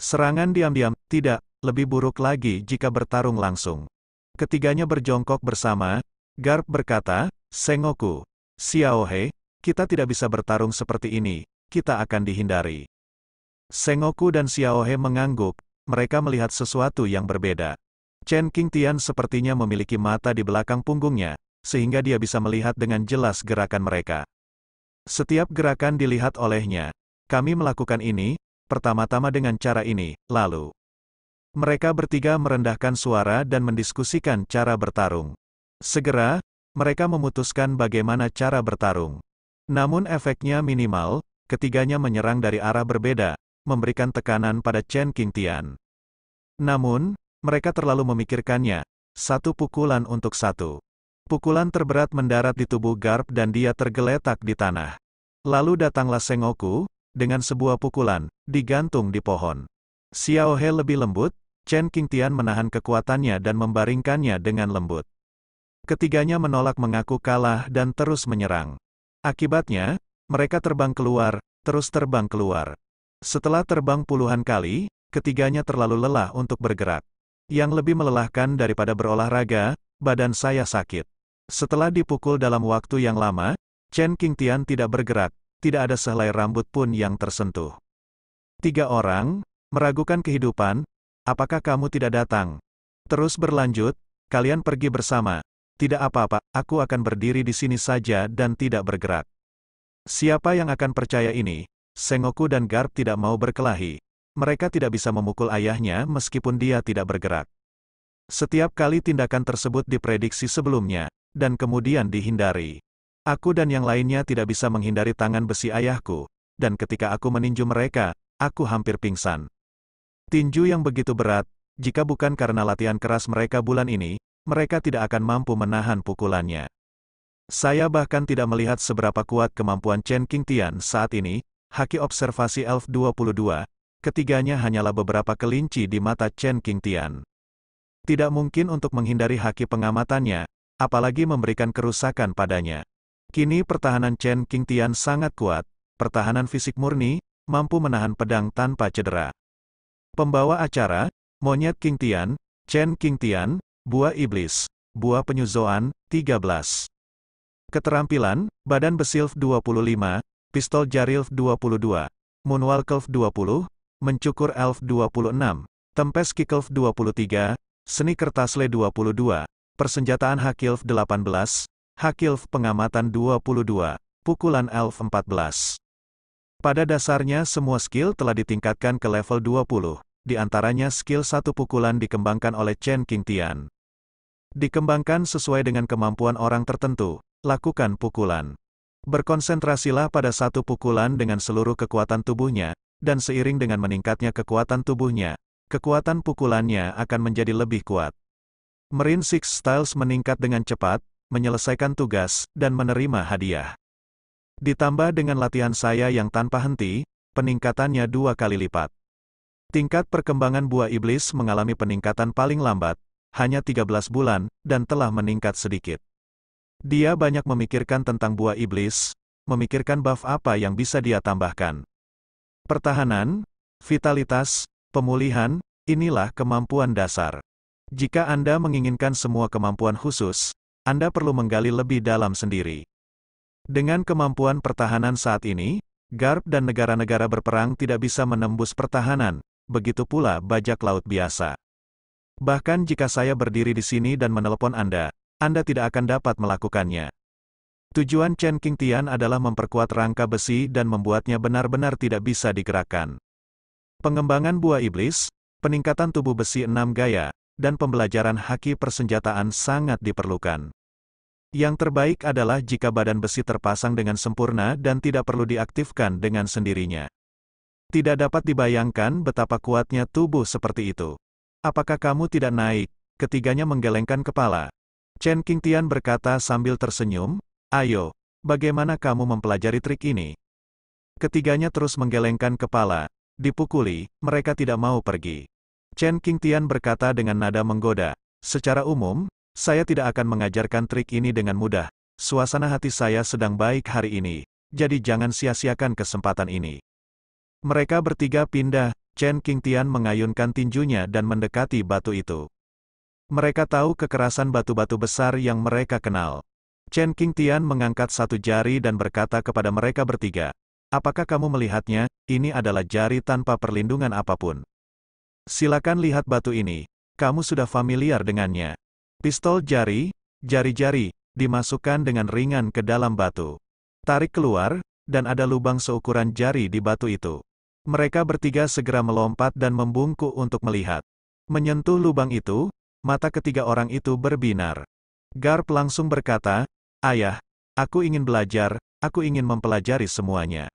Serangan diam-diam, tidak, lebih buruk lagi jika bertarung langsung. Ketiganya berjongkok bersama, Garp berkata, Sengoku, Xiaohe, kita tidak bisa bertarung seperti ini, kita akan dihindari. Sengoku dan Xiaohe mengangguk, mereka melihat sesuatu yang berbeda. Chen Qingtian sepertinya memiliki mata di belakang punggungnya, sehingga dia bisa melihat dengan jelas gerakan mereka. Setiap gerakan dilihat olehnya. Kami melakukan ini, pertama-tama dengan cara ini, lalu. Mereka bertiga merendahkan suara dan mendiskusikan cara bertarung. Segera, mereka memutuskan bagaimana cara bertarung. Namun efeknya minimal, ketiganya menyerang dari arah berbeda, memberikan tekanan pada Chen Tian. Namun, mereka terlalu memikirkannya, satu pukulan untuk satu. Pukulan terberat mendarat di tubuh Garp dan dia tergeletak di tanah. Lalu datanglah Sengoku, dengan sebuah pukulan, digantung di pohon. Xiao He lebih lembut, Chen Qingtian menahan kekuatannya dan membaringkannya dengan lembut. Ketiganya menolak mengaku kalah dan terus menyerang. Akibatnya, mereka terbang keluar, terus terbang keluar. Setelah terbang puluhan kali, ketiganya terlalu lelah untuk bergerak. Yang lebih melelahkan daripada berolahraga, badan saya sakit. Setelah dipukul dalam waktu yang lama, Chen Tian tidak bergerak, tidak ada sehelai rambut pun yang tersentuh. Tiga orang, meragukan kehidupan, apakah kamu tidak datang? Terus berlanjut, kalian pergi bersama. Tidak apa-apa, aku akan berdiri di sini saja dan tidak bergerak. Siapa yang akan percaya ini? Sengoku dan Garp tidak mau berkelahi. Mereka tidak bisa memukul ayahnya meskipun dia tidak bergerak. Setiap kali tindakan tersebut diprediksi sebelumnya, dan kemudian dihindari. Aku dan yang lainnya tidak bisa menghindari tangan besi ayahku, dan ketika aku meninju mereka, aku hampir pingsan. Tinju yang begitu berat, jika bukan karena latihan keras mereka bulan ini, mereka tidak akan mampu menahan pukulannya. Saya bahkan tidak melihat seberapa kuat kemampuan Chen Tian saat ini, haki observasi Elf 22, ketiganya hanyalah beberapa kelinci di mata Chen Tian. Tidak mungkin untuk menghindari haki pengamatannya, apalagi memberikan kerusakan padanya. Kini pertahanan Chen Tian sangat kuat, pertahanan fisik murni, mampu menahan pedang tanpa cedera. Pembawa acara, Monyet Tian, Chen Tian, Buah Iblis, Buah Penyuzoan, 13. Keterampilan, Badan Besilf 25, Pistol Jarilf 22, Moonwalkelf 20, Mencukur Elf 26, Tempes Kikelf 23, Seni Kertasle 22, Persenjataan Hakilf 18, Hakilf Pengamatan 22, Pukulan Elf 14. Pada dasarnya semua skill telah ditingkatkan ke level 20, di antaranya skill satu pukulan dikembangkan oleh Chen King Tian. Dikembangkan sesuai dengan kemampuan orang tertentu, lakukan pukulan. Berkonsentrasilah pada satu pukulan dengan seluruh kekuatan tubuhnya, dan seiring dengan meningkatnya kekuatan tubuhnya, kekuatan pukulannya akan menjadi lebih kuat. Marine Six Styles meningkat dengan cepat, menyelesaikan tugas, dan menerima hadiah. Ditambah dengan latihan saya yang tanpa henti, peningkatannya dua kali lipat. Tingkat perkembangan buah iblis mengalami peningkatan paling lambat, hanya 13 bulan, dan telah meningkat sedikit. Dia banyak memikirkan tentang buah iblis, memikirkan buff apa yang bisa dia tambahkan. Pertahanan, vitalitas, pemulihan, inilah kemampuan dasar. Jika Anda menginginkan semua kemampuan khusus, Anda perlu menggali lebih dalam sendiri. Dengan kemampuan pertahanan saat ini, Garp dan negara-negara berperang tidak bisa menembus pertahanan, begitu pula bajak laut biasa. Bahkan jika saya berdiri di sini dan menelepon Anda, Anda tidak akan dapat melakukannya. Tujuan Chen King Tian adalah memperkuat rangka besi dan membuatnya benar-benar tidak bisa digerakkan. Pengembangan buah iblis, peningkatan tubuh besi enam gaya, dan pembelajaran haki persenjataan sangat diperlukan. Yang terbaik adalah jika badan besi terpasang dengan sempurna dan tidak perlu diaktifkan dengan sendirinya. Tidak dapat dibayangkan betapa kuatnya tubuh seperti itu. Apakah kamu tidak naik? Ketiganya menggelengkan kepala. Chen Qingtian berkata sambil tersenyum, Ayo, bagaimana kamu mempelajari trik ini? Ketiganya terus menggelengkan kepala, dipukuli, mereka tidak mau pergi. Chen Qingtian berkata dengan nada menggoda, secara umum, saya tidak akan mengajarkan trik ini dengan mudah, suasana hati saya sedang baik hari ini, jadi jangan sia-siakan kesempatan ini. Mereka bertiga pindah, Chen Qingtian mengayunkan tinjunya dan mendekati batu itu. Mereka tahu kekerasan batu-batu besar yang mereka kenal. Chen Qingtian mengangkat satu jari dan berkata kepada mereka bertiga, Apakah kamu melihatnya, ini adalah jari tanpa perlindungan apapun. Silakan lihat batu ini. Kamu sudah familiar dengannya. Pistol jari, jari-jari, dimasukkan dengan ringan ke dalam batu. Tarik keluar, dan ada lubang seukuran jari di batu itu. Mereka bertiga segera melompat dan membungkuk untuk melihat. Menyentuh lubang itu, mata ketiga orang itu berbinar. Garp langsung berkata, Ayah, aku ingin belajar, aku ingin mempelajari semuanya.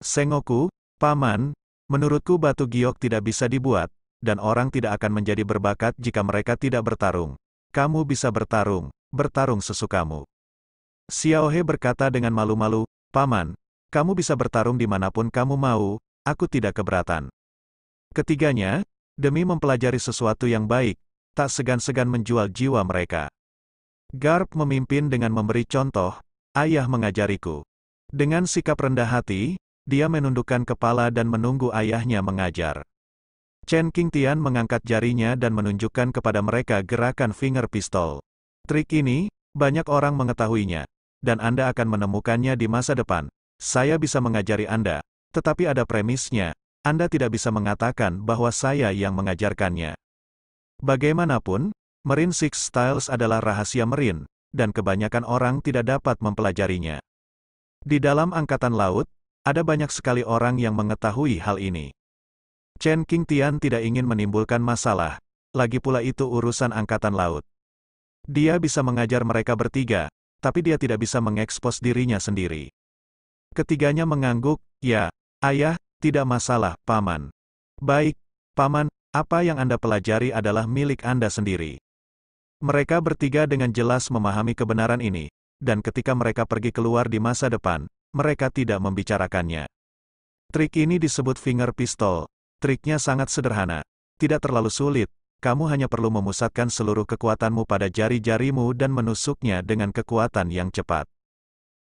Sengoku, Paman, Menurutku batu giok tidak bisa dibuat, dan orang tidak akan menjadi berbakat jika mereka tidak bertarung. Kamu bisa bertarung, bertarung sesukamu. Xiao He berkata dengan malu-malu, Paman, kamu bisa bertarung dimanapun kamu mau, aku tidak keberatan. Ketiganya, demi mempelajari sesuatu yang baik, tak segan-segan menjual jiwa mereka. Garp memimpin dengan memberi contoh, ayah mengajariku. Dengan sikap rendah hati, dia menundukkan kepala dan menunggu ayahnya mengajar. Chen Tian mengangkat jarinya dan menunjukkan kepada mereka gerakan finger pistol. Trik ini, banyak orang mengetahuinya. Dan Anda akan menemukannya di masa depan. Saya bisa mengajari Anda. Tetapi ada premisnya, Anda tidak bisa mengatakan bahwa saya yang mengajarkannya. Bagaimanapun, Marine Six Styles adalah rahasia Marine, dan kebanyakan orang tidak dapat mempelajarinya. Di dalam angkatan laut, ada banyak sekali orang yang mengetahui hal ini. Chen King Tian tidak ingin menimbulkan masalah, lagi pula itu urusan angkatan laut. Dia bisa mengajar mereka bertiga, tapi dia tidak bisa mengekspos dirinya sendiri. Ketiganya mengangguk, ya, ayah, tidak masalah, paman. Baik, paman, apa yang Anda pelajari adalah milik Anda sendiri. Mereka bertiga dengan jelas memahami kebenaran ini, dan ketika mereka pergi keluar di masa depan, mereka tidak membicarakannya. Trik ini disebut finger pistol. Triknya sangat sederhana. Tidak terlalu sulit, kamu hanya perlu memusatkan seluruh kekuatanmu pada jari-jarimu dan menusuknya dengan kekuatan yang cepat.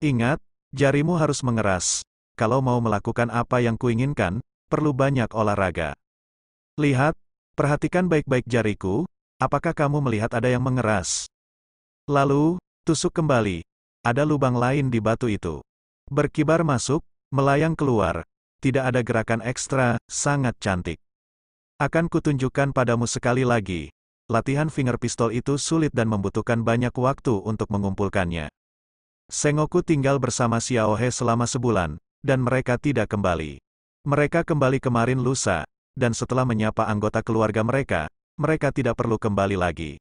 Ingat, jarimu harus mengeras. Kalau mau melakukan apa yang kuinginkan, perlu banyak olahraga. Lihat, perhatikan baik-baik jariku, apakah kamu melihat ada yang mengeras? Lalu, tusuk kembali. Ada lubang lain di batu itu. Berkibar masuk, melayang keluar, tidak ada gerakan ekstra, sangat cantik. Akan kutunjukkan padamu sekali lagi. Latihan finger pistol itu sulit dan membutuhkan banyak waktu untuk mengumpulkannya. Sengoku tinggal bersama Xiaohe selama sebulan, dan mereka tidak kembali. Mereka kembali kemarin lusa, dan setelah menyapa anggota keluarga mereka, mereka tidak perlu kembali lagi.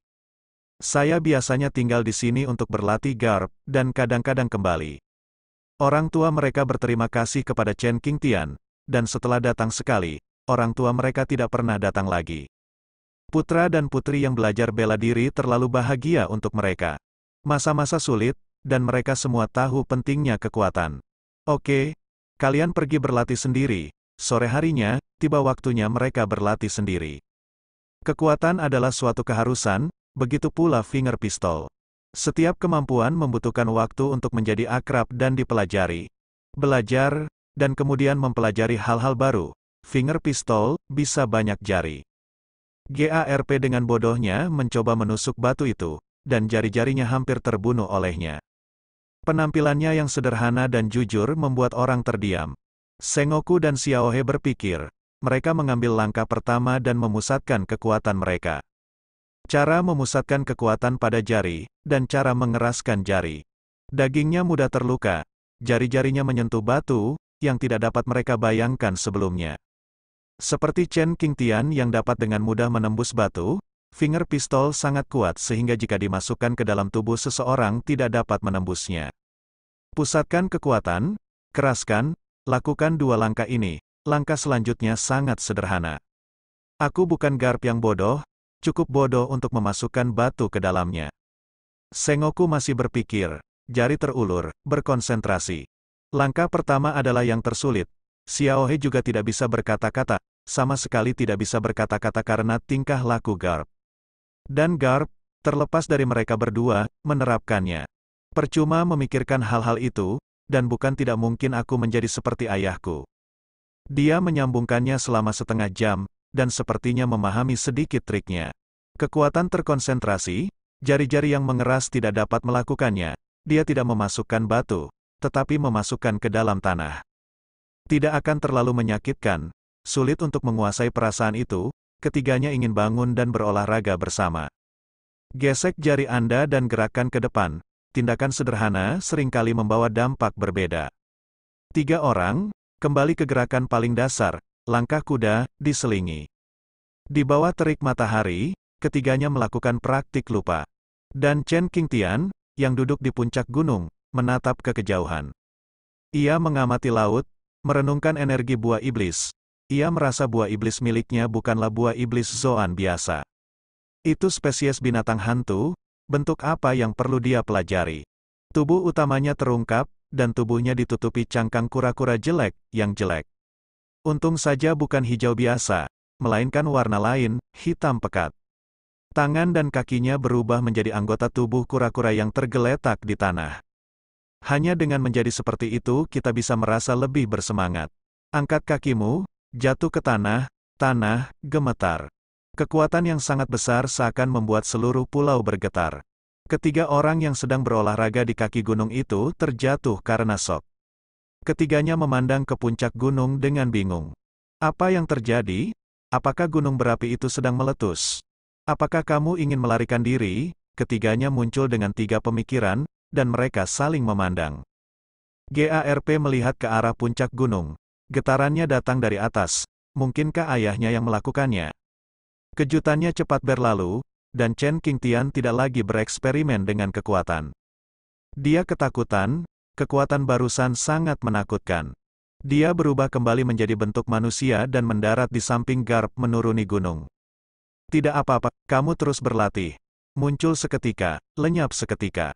Saya biasanya tinggal di sini untuk berlatih garp, dan kadang-kadang kembali. Orang tua mereka berterima kasih kepada Chen Tian, dan setelah datang sekali, orang tua mereka tidak pernah datang lagi. Putra dan putri yang belajar bela diri terlalu bahagia untuk mereka. Masa-masa sulit, dan mereka semua tahu pentingnya kekuatan. Oke, kalian pergi berlatih sendiri. Sore harinya, tiba waktunya mereka berlatih sendiri. Kekuatan adalah suatu keharusan, begitu pula finger pistol. Setiap kemampuan membutuhkan waktu untuk menjadi akrab dan dipelajari. Belajar, dan kemudian mempelajari hal-hal baru. Finger pistol, bisa banyak jari. GARP dengan bodohnya mencoba menusuk batu itu, dan jari-jarinya hampir terbunuh olehnya. Penampilannya yang sederhana dan jujur membuat orang terdiam. Sengoku dan Xiaohe berpikir, mereka mengambil langkah pertama dan memusatkan kekuatan mereka. Cara memusatkan kekuatan pada jari, dan cara mengeraskan jari. Dagingnya mudah terluka, jari-jarinya menyentuh batu, yang tidak dapat mereka bayangkan sebelumnya. Seperti Chen Tian yang dapat dengan mudah menembus batu, finger pistol sangat kuat sehingga jika dimasukkan ke dalam tubuh seseorang tidak dapat menembusnya. Pusatkan kekuatan, keraskan, lakukan dua langkah ini, langkah selanjutnya sangat sederhana. Aku bukan garp yang bodoh, cukup bodoh untuk memasukkan batu ke dalamnya. Sengoku masih berpikir, jari terulur, berkonsentrasi. Langkah pertama adalah yang tersulit. Xiaohe juga tidak bisa berkata-kata, sama sekali tidak bisa berkata-kata karena tingkah laku Garp. Dan Garp, terlepas dari mereka berdua, menerapkannya. Percuma memikirkan hal-hal itu, dan bukan tidak mungkin aku menjadi seperti ayahku. Dia menyambungkannya selama setengah jam, dan sepertinya memahami sedikit triknya. Kekuatan terkonsentrasi, jari-jari yang mengeras tidak dapat melakukannya. Dia tidak memasukkan batu, tetapi memasukkan ke dalam tanah. Tidak akan terlalu menyakitkan, sulit untuk menguasai perasaan itu, ketiganya ingin bangun dan berolahraga bersama. Gesek jari Anda dan gerakan ke depan, tindakan sederhana seringkali membawa dampak berbeda. Tiga orang, kembali ke gerakan paling dasar, Langkah kuda, diselingi. Di bawah terik matahari, ketiganya melakukan praktik lupa. Dan Chen Qingtian, yang duduk di puncak gunung, menatap ke kejauhan. Ia mengamati laut, merenungkan energi buah iblis. Ia merasa buah iblis miliknya bukanlah buah iblis Zoan biasa. Itu spesies binatang hantu, bentuk apa yang perlu dia pelajari. Tubuh utamanya terungkap, dan tubuhnya ditutupi cangkang kura-kura jelek, yang jelek. Untung saja bukan hijau biasa, melainkan warna lain, hitam pekat. Tangan dan kakinya berubah menjadi anggota tubuh kura-kura yang tergeletak di tanah. Hanya dengan menjadi seperti itu kita bisa merasa lebih bersemangat. Angkat kakimu, jatuh ke tanah, tanah, gemetar. Kekuatan yang sangat besar seakan membuat seluruh pulau bergetar. Ketiga orang yang sedang berolahraga di kaki gunung itu terjatuh karena sok. Ketiganya memandang ke puncak gunung dengan bingung. Apa yang terjadi? Apakah gunung berapi itu sedang meletus? Apakah kamu ingin melarikan diri? Ketiganya muncul dengan tiga pemikiran, dan mereka saling memandang. GARP melihat ke arah puncak gunung. Getarannya datang dari atas. Mungkinkah ayahnya yang melakukannya? Kejutannya cepat berlalu, dan Chen Qingtian tidak lagi bereksperimen dengan kekuatan. Dia ketakutan, kekuatan barusan sangat menakutkan. Dia berubah kembali menjadi bentuk manusia dan mendarat di samping Garp menuruni gunung. Tidak apa-apa, kamu terus berlatih. Muncul seketika, lenyap seketika.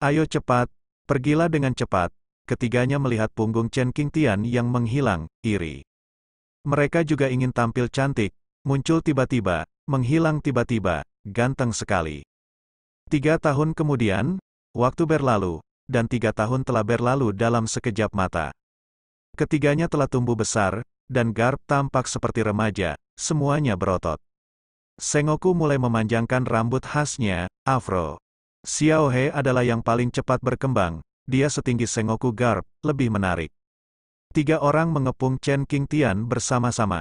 Ayo cepat, pergilah dengan cepat. Ketiganya melihat punggung Chen Tian yang menghilang, iri. Mereka juga ingin tampil cantik, muncul tiba-tiba, menghilang tiba-tiba, ganteng sekali. Tiga tahun kemudian, waktu berlalu, dan tiga tahun telah berlalu dalam sekejap mata. Ketiganya telah tumbuh besar, dan Garp tampak seperti remaja, semuanya berotot. Sengoku mulai memanjangkan rambut khasnya, afro. Xiao He adalah yang paling cepat berkembang, dia setinggi Sengoku Garp, lebih menarik. Tiga orang mengepung Chen Tian bersama-sama.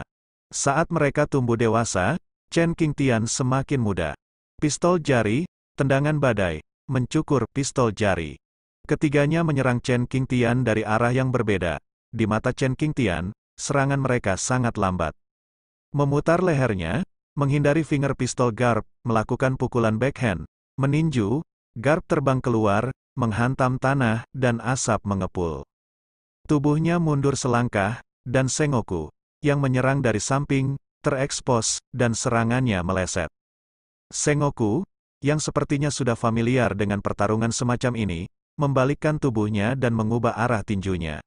Saat mereka tumbuh dewasa, Chen Tian semakin muda. Pistol jari, tendangan badai, mencukur pistol jari. Ketiganya menyerang Chen Tian dari arah yang berbeda. Di mata Chen Tian, serangan mereka sangat lambat. Memutar lehernya, menghindari finger pistol Garp, melakukan pukulan backhand, meninju, Garp terbang keluar, menghantam tanah, dan asap mengepul. Tubuhnya mundur selangkah, dan Sengoku, yang menyerang dari samping, terekspos, dan serangannya meleset. Sengoku, yang sepertinya sudah familiar dengan pertarungan semacam ini, membalikkan tubuhnya dan mengubah arah tinjunya.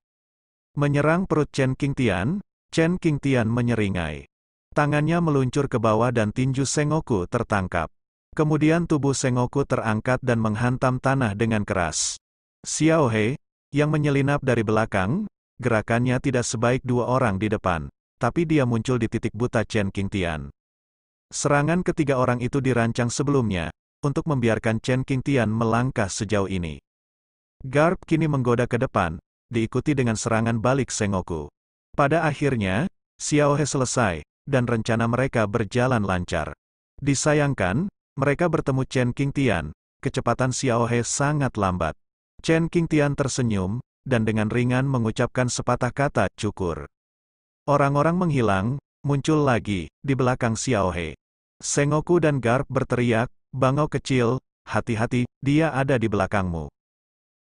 Menyerang perut Chen King Tian. Chen King Tian menyeringai. Tangannya meluncur ke bawah dan tinju Sengoku tertangkap. Kemudian tubuh Sengoku terangkat dan menghantam tanah dengan keras. Xiao He, yang menyelinap dari belakang, gerakannya tidak sebaik dua orang di depan, tapi dia muncul di titik buta Chen King Tian. Serangan ketiga orang itu dirancang sebelumnya, untuk membiarkan Chen King Tian melangkah sejauh ini. Garp kini menggoda ke depan, diikuti dengan serangan balik Sengoku. Pada akhirnya, Xiao He selesai, dan rencana mereka berjalan lancar. Disayangkan, mereka bertemu Chen Tian, kecepatan Xiaohe sangat lambat. Chen Tian tersenyum, dan dengan ringan mengucapkan sepatah kata cukur. Orang-orang menghilang, muncul lagi, di belakang Xiaohe. Sengoku dan Garp berteriak, bangau kecil, hati-hati, dia ada di belakangmu.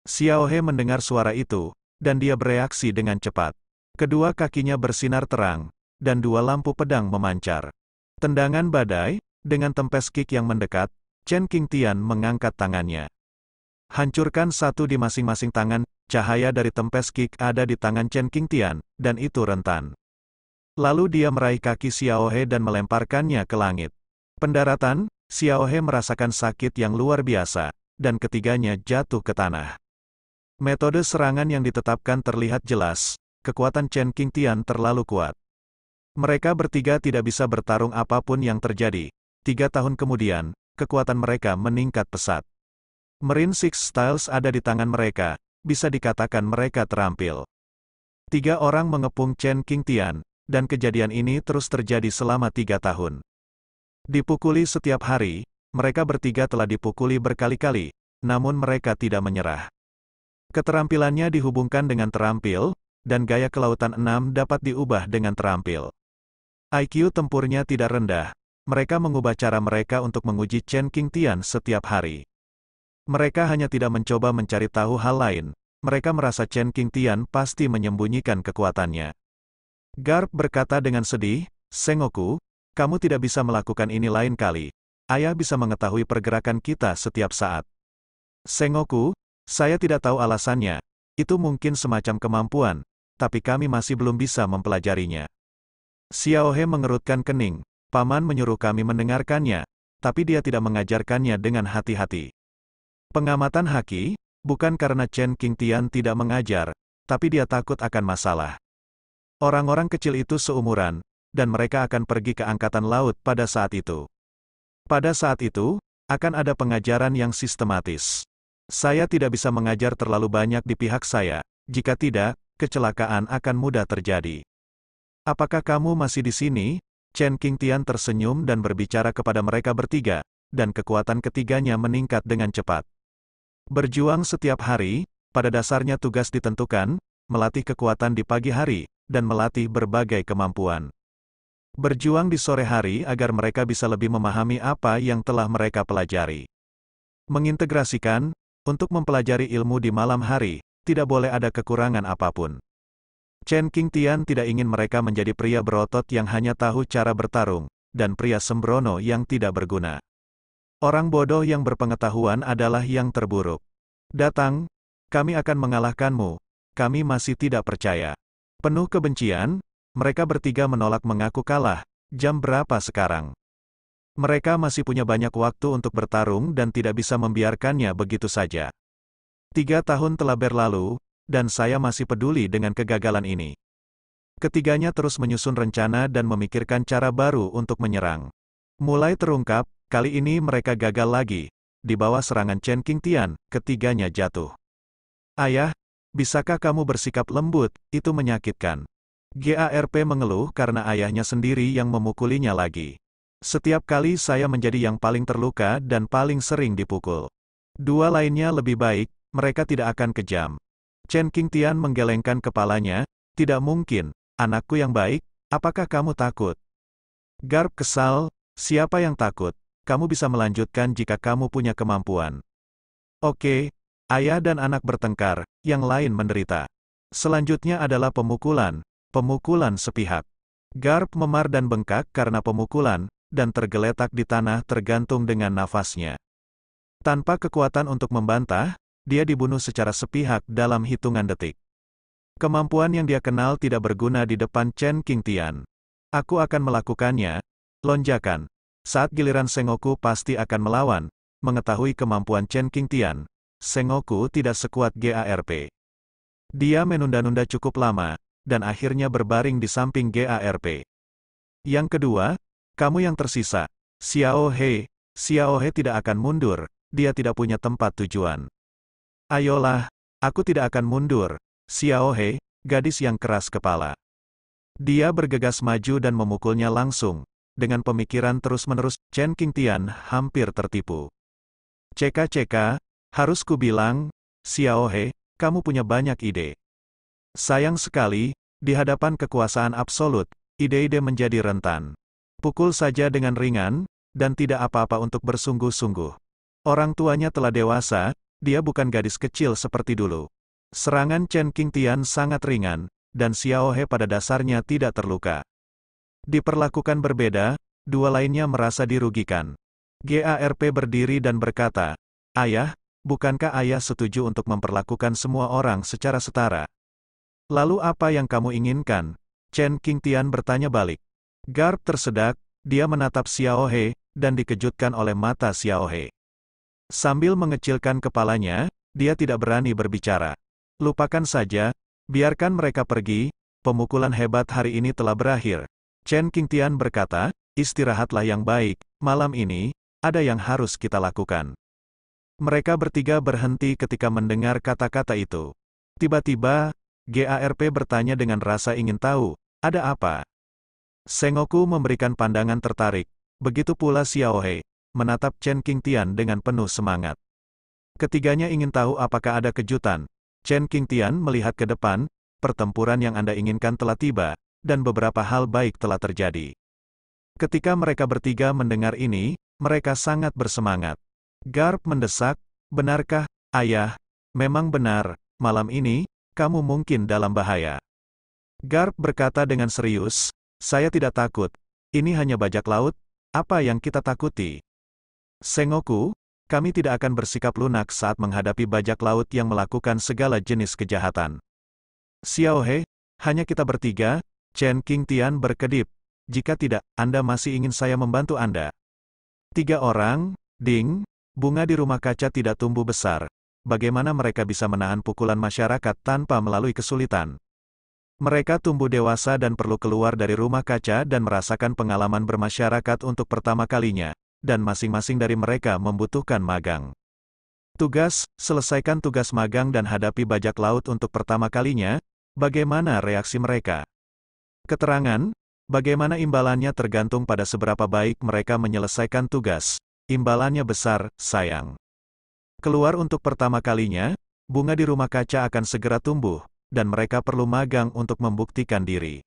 Xiao He mendengar suara itu, dan dia bereaksi dengan cepat. Kedua kakinya bersinar terang, dan dua lampu pedang memancar. Tendangan badai, dengan tempes kick yang mendekat, Chen Tian mengangkat tangannya. Hancurkan satu di masing-masing tangan, cahaya dari tempes kick ada di tangan Chen Tian, dan itu rentan. Lalu dia meraih kaki Xiao He dan melemparkannya ke langit. Pendaratan, Xiao He merasakan sakit yang luar biasa, dan ketiganya jatuh ke tanah. Metode serangan yang ditetapkan terlihat jelas, kekuatan Chen King Tian terlalu kuat. Mereka bertiga tidak bisa bertarung apapun yang terjadi. Tiga tahun kemudian, kekuatan mereka meningkat pesat. Merin Six Styles ada di tangan mereka, bisa dikatakan mereka terampil. Tiga orang mengepung Chen King Tian, dan kejadian ini terus terjadi selama tiga tahun. Dipukuli setiap hari, mereka bertiga telah dipukuli berkali-kali, namun mereka tidak menyerah. Keterampilannya dihubungkan dengan terampil, dan gaya kelautan 6 dapat diubah dengan terampil. IQ tempurnya tidak rendah, mereka mengubah cara mereka untuk menguji Chen King Tian setiap hari. Mereka hanya tidak mencoba mencari tahu hal lain, mereka merasa Chen King Tian pasti menyembunyikan kekuatannya. Garp berkata dengan sedih, Sengoku, kamu tidak bisa melakukan ini lain kali. Ayah bisa mengetahui pergerakan kita setiap saat. Sengoku, saya tidak tahu alasannya, itu mungkin semacam kemampuan, tapi kami masih belum bisa mempelajarinya. Xiao He mengerutkan kening, paman menyuruh kami mendengarkannya, tapi dia tidak mengajarkannya dengan hati-hati. Pengamatan Haki, bukan karena Chen Tian tidak mengajar, tapi dia takut akan masalah. Orang-orang kecil itu seumuran, dan mereka akan pergi ke angkatan laut pada saat itu. Pada saat itu, akan ada pengajaran yang sistematis. Saya tidak bisa mengajar terlalu banyak di pihak saya, jika tidak, kecelakaan akan mudah terjadi. Apakah kamu masih di sini? Chen Tian tersenyum dan berbicara kepada mereka bertiga, dan kekuatan ketiganya meningkat dengan cepat. Berjuang setiap hari, pada dasarnya tugas ditentukan, melatih kekuatan di pagi hari, dan melatih berbagai kemampuan. Berjuang di sore hari agar mereka bisa lebih memahami apa yang telah mereka pelajari mengintegrasikan, untuk mempelajari ilmu di malam hari, tidak boleh ada kekurangan apapun. Chen King Tian tidak ingin mereka menjadi pria berotot yang hanya tahu cara bertarung, dan pria sembrono yang tidak berguna. Orang bodoh yang berpengetahuan adalah yang terburuk. Datang, kami akan mengalahkanmu, kami masih tidak percaya. Penuh kebencian, mereka bertiga menolak mengaku kalah, jam berapa sekarang? Mereka masih punya banyak waktu untuk bertarung dan tidak bisa membiarkannya begitu saja. Tiga tahun telah berlalu, dan saya masih peduli dengan kegagalan ini. Ketiganya terus menyusun rencana dan memikirkan cara baru untuk menyerang. Mulai terungkap, kali ini mereka gagal lagi. Di bawah serangan Chen King Tian, ketiganya jatuh. Ayah, bisakah kamu bersikap lembut, itu menyakitkan. GARP mengeluh karena ayahnya sendiri yang memukulinya lagi. Setiap kali saya menjadi yang paling terluka dan paling sering dipukul. Dua lainnya lebih baik, mereka tidak akan kejam. Chen Qingtian menggelengkan kepalanya, tidak mungkin, anakku yang baik, apakah kamu takut? Garp kesal, siapa yang takut? Kamu bisa melanjutkan jika kamu punya kemampuan. Oke, ayah dan anak bertengkar, yang lain menderita. Selanjutnya adalah pemukulan, pemukulan sepihak. Garp memar dan bengkak karena pemukulan, dan tergeletak di tanah tergantung dengan nafasnya. Tanpa kekuatan untuk membantah, dia dibunuh secara sepihak dalam hitungan detik. Kemampuan yang dia kenal tidak berguna di depan Chen Tian. Aku akan melakukannya. Lonjakan. Saat giliran Sengoku pasti akan melawan, mengetahui kemampuan Chen Tian, Sengoku tidak sekuat GARP. Dia menunda-nunda cukup lama, dan akhirnya berbaring di samping GARP. Yang kedua, kamu yang tersisa. Xiao He. Xiao He tidak akan mundur, dia tidak punya tempat tujuan. Ayolah, aku tidak akan mundur. Xiao He, gadis yang keras kepala. Dia bergegas maju dan memukulnya langsung. Dengan pemikiran terus-menerus, Chen Tian hampir tertipu. Ceka-ceka, harus ku bilang, Xiao He, kamu punya banyak ide. Sayang sekali, di hadapan kekuasaan absolut, ide-ide menjadi rentan. Pukul saja dengan ringan, dan tidak apa-apa untuk bersungguh-sungguh. Orang tuanya telah dewasa, dia bukan gadis kecil seperti dulu. Serangan Chen Tian sangat ringan, dan Xiao He pada dasarnya tidak terluka. Diperlakukan berbeda, dua lainnya merasa dirugikan. GARP berdiri dan berkata, Ayah, bukankah ayah setuju untuk memperlakukan semua orang secara setara? Lalu apa yang kamu inginkan? Chen Tian bertanya balik. Garp tersedak, dia menatap Xiao He dan dikejutkan oleh mata Xiao He. Sambil mengecilkan kepalanya, dia tidak berani berbicara. Lupakan saja, biarkan mereka pergi, pemukulan hebat hari ini telah berakhir. Chen Qingtian berkata, istirahatlah yang baik, malam ini, ada yang harus kita lakukan. Mereka bertiga berhenti ketika mendengar kata-kata itu. Tiba-tiba, GARP bertanya dengan rasa ingin tahu, ada apa? Sengoku memberikan pandangan tertarik, begitu pula Xiaohei menatap Chen Qingtian dengan penuh semangat. Ketiganya ingin tahu apakah ada kejutan. Chen Qingtian melihat ke depan, pertempuran yang Anda inginkan telah tiba, dan beberapa hal baik telah terjadi. Ketika mereka bertiga mendengar ini, mereka sangat bersemangat. Garp mendesak, benarkah, ayah, memang benar, malam ini, kamu mungkin dalam bahaya. Garp berkata dengan serius, saya tidak takut. Ini hanya bajak laut, apa yang kita takuti? Sengoku, kami tidak akan bersikap lunak saat menghadapi bajak laut yang melakukan segala jenis kejahatan. Xiaohe, hanya kita bertiga, Chen King Tian berkedip. Jika tidak, Anda masih ingin saya membantu Anda. Tiga orang, ding, bunga di rumah kaca tidak tumbuh besar. Bagaimana mereka bisa menahan pukulan masyarakat tanpa melalui kesulitan? Mereka tumbuh dewasa dan perlu keluar dari rumah kaca dan merasakan pengalaman bermasyarakat untuk pertama kalinya, dan masing-masing dari mereka membutuhkan magang. Tugas, selesaikan tugas magang dan hadapi bajak laut untuk pertama kalinya, bagaimana reaksi mereka? Keterangan, bagaimana imbalannya tergantung pada seberapa baik mereka menyelesaikan tugas, imbalannya besar, sayang. Keluar untuk pertama kalinya, bunga di rumah kaca akan segera tumbuh, dan mereka perlu magang untuk membuktikan diri.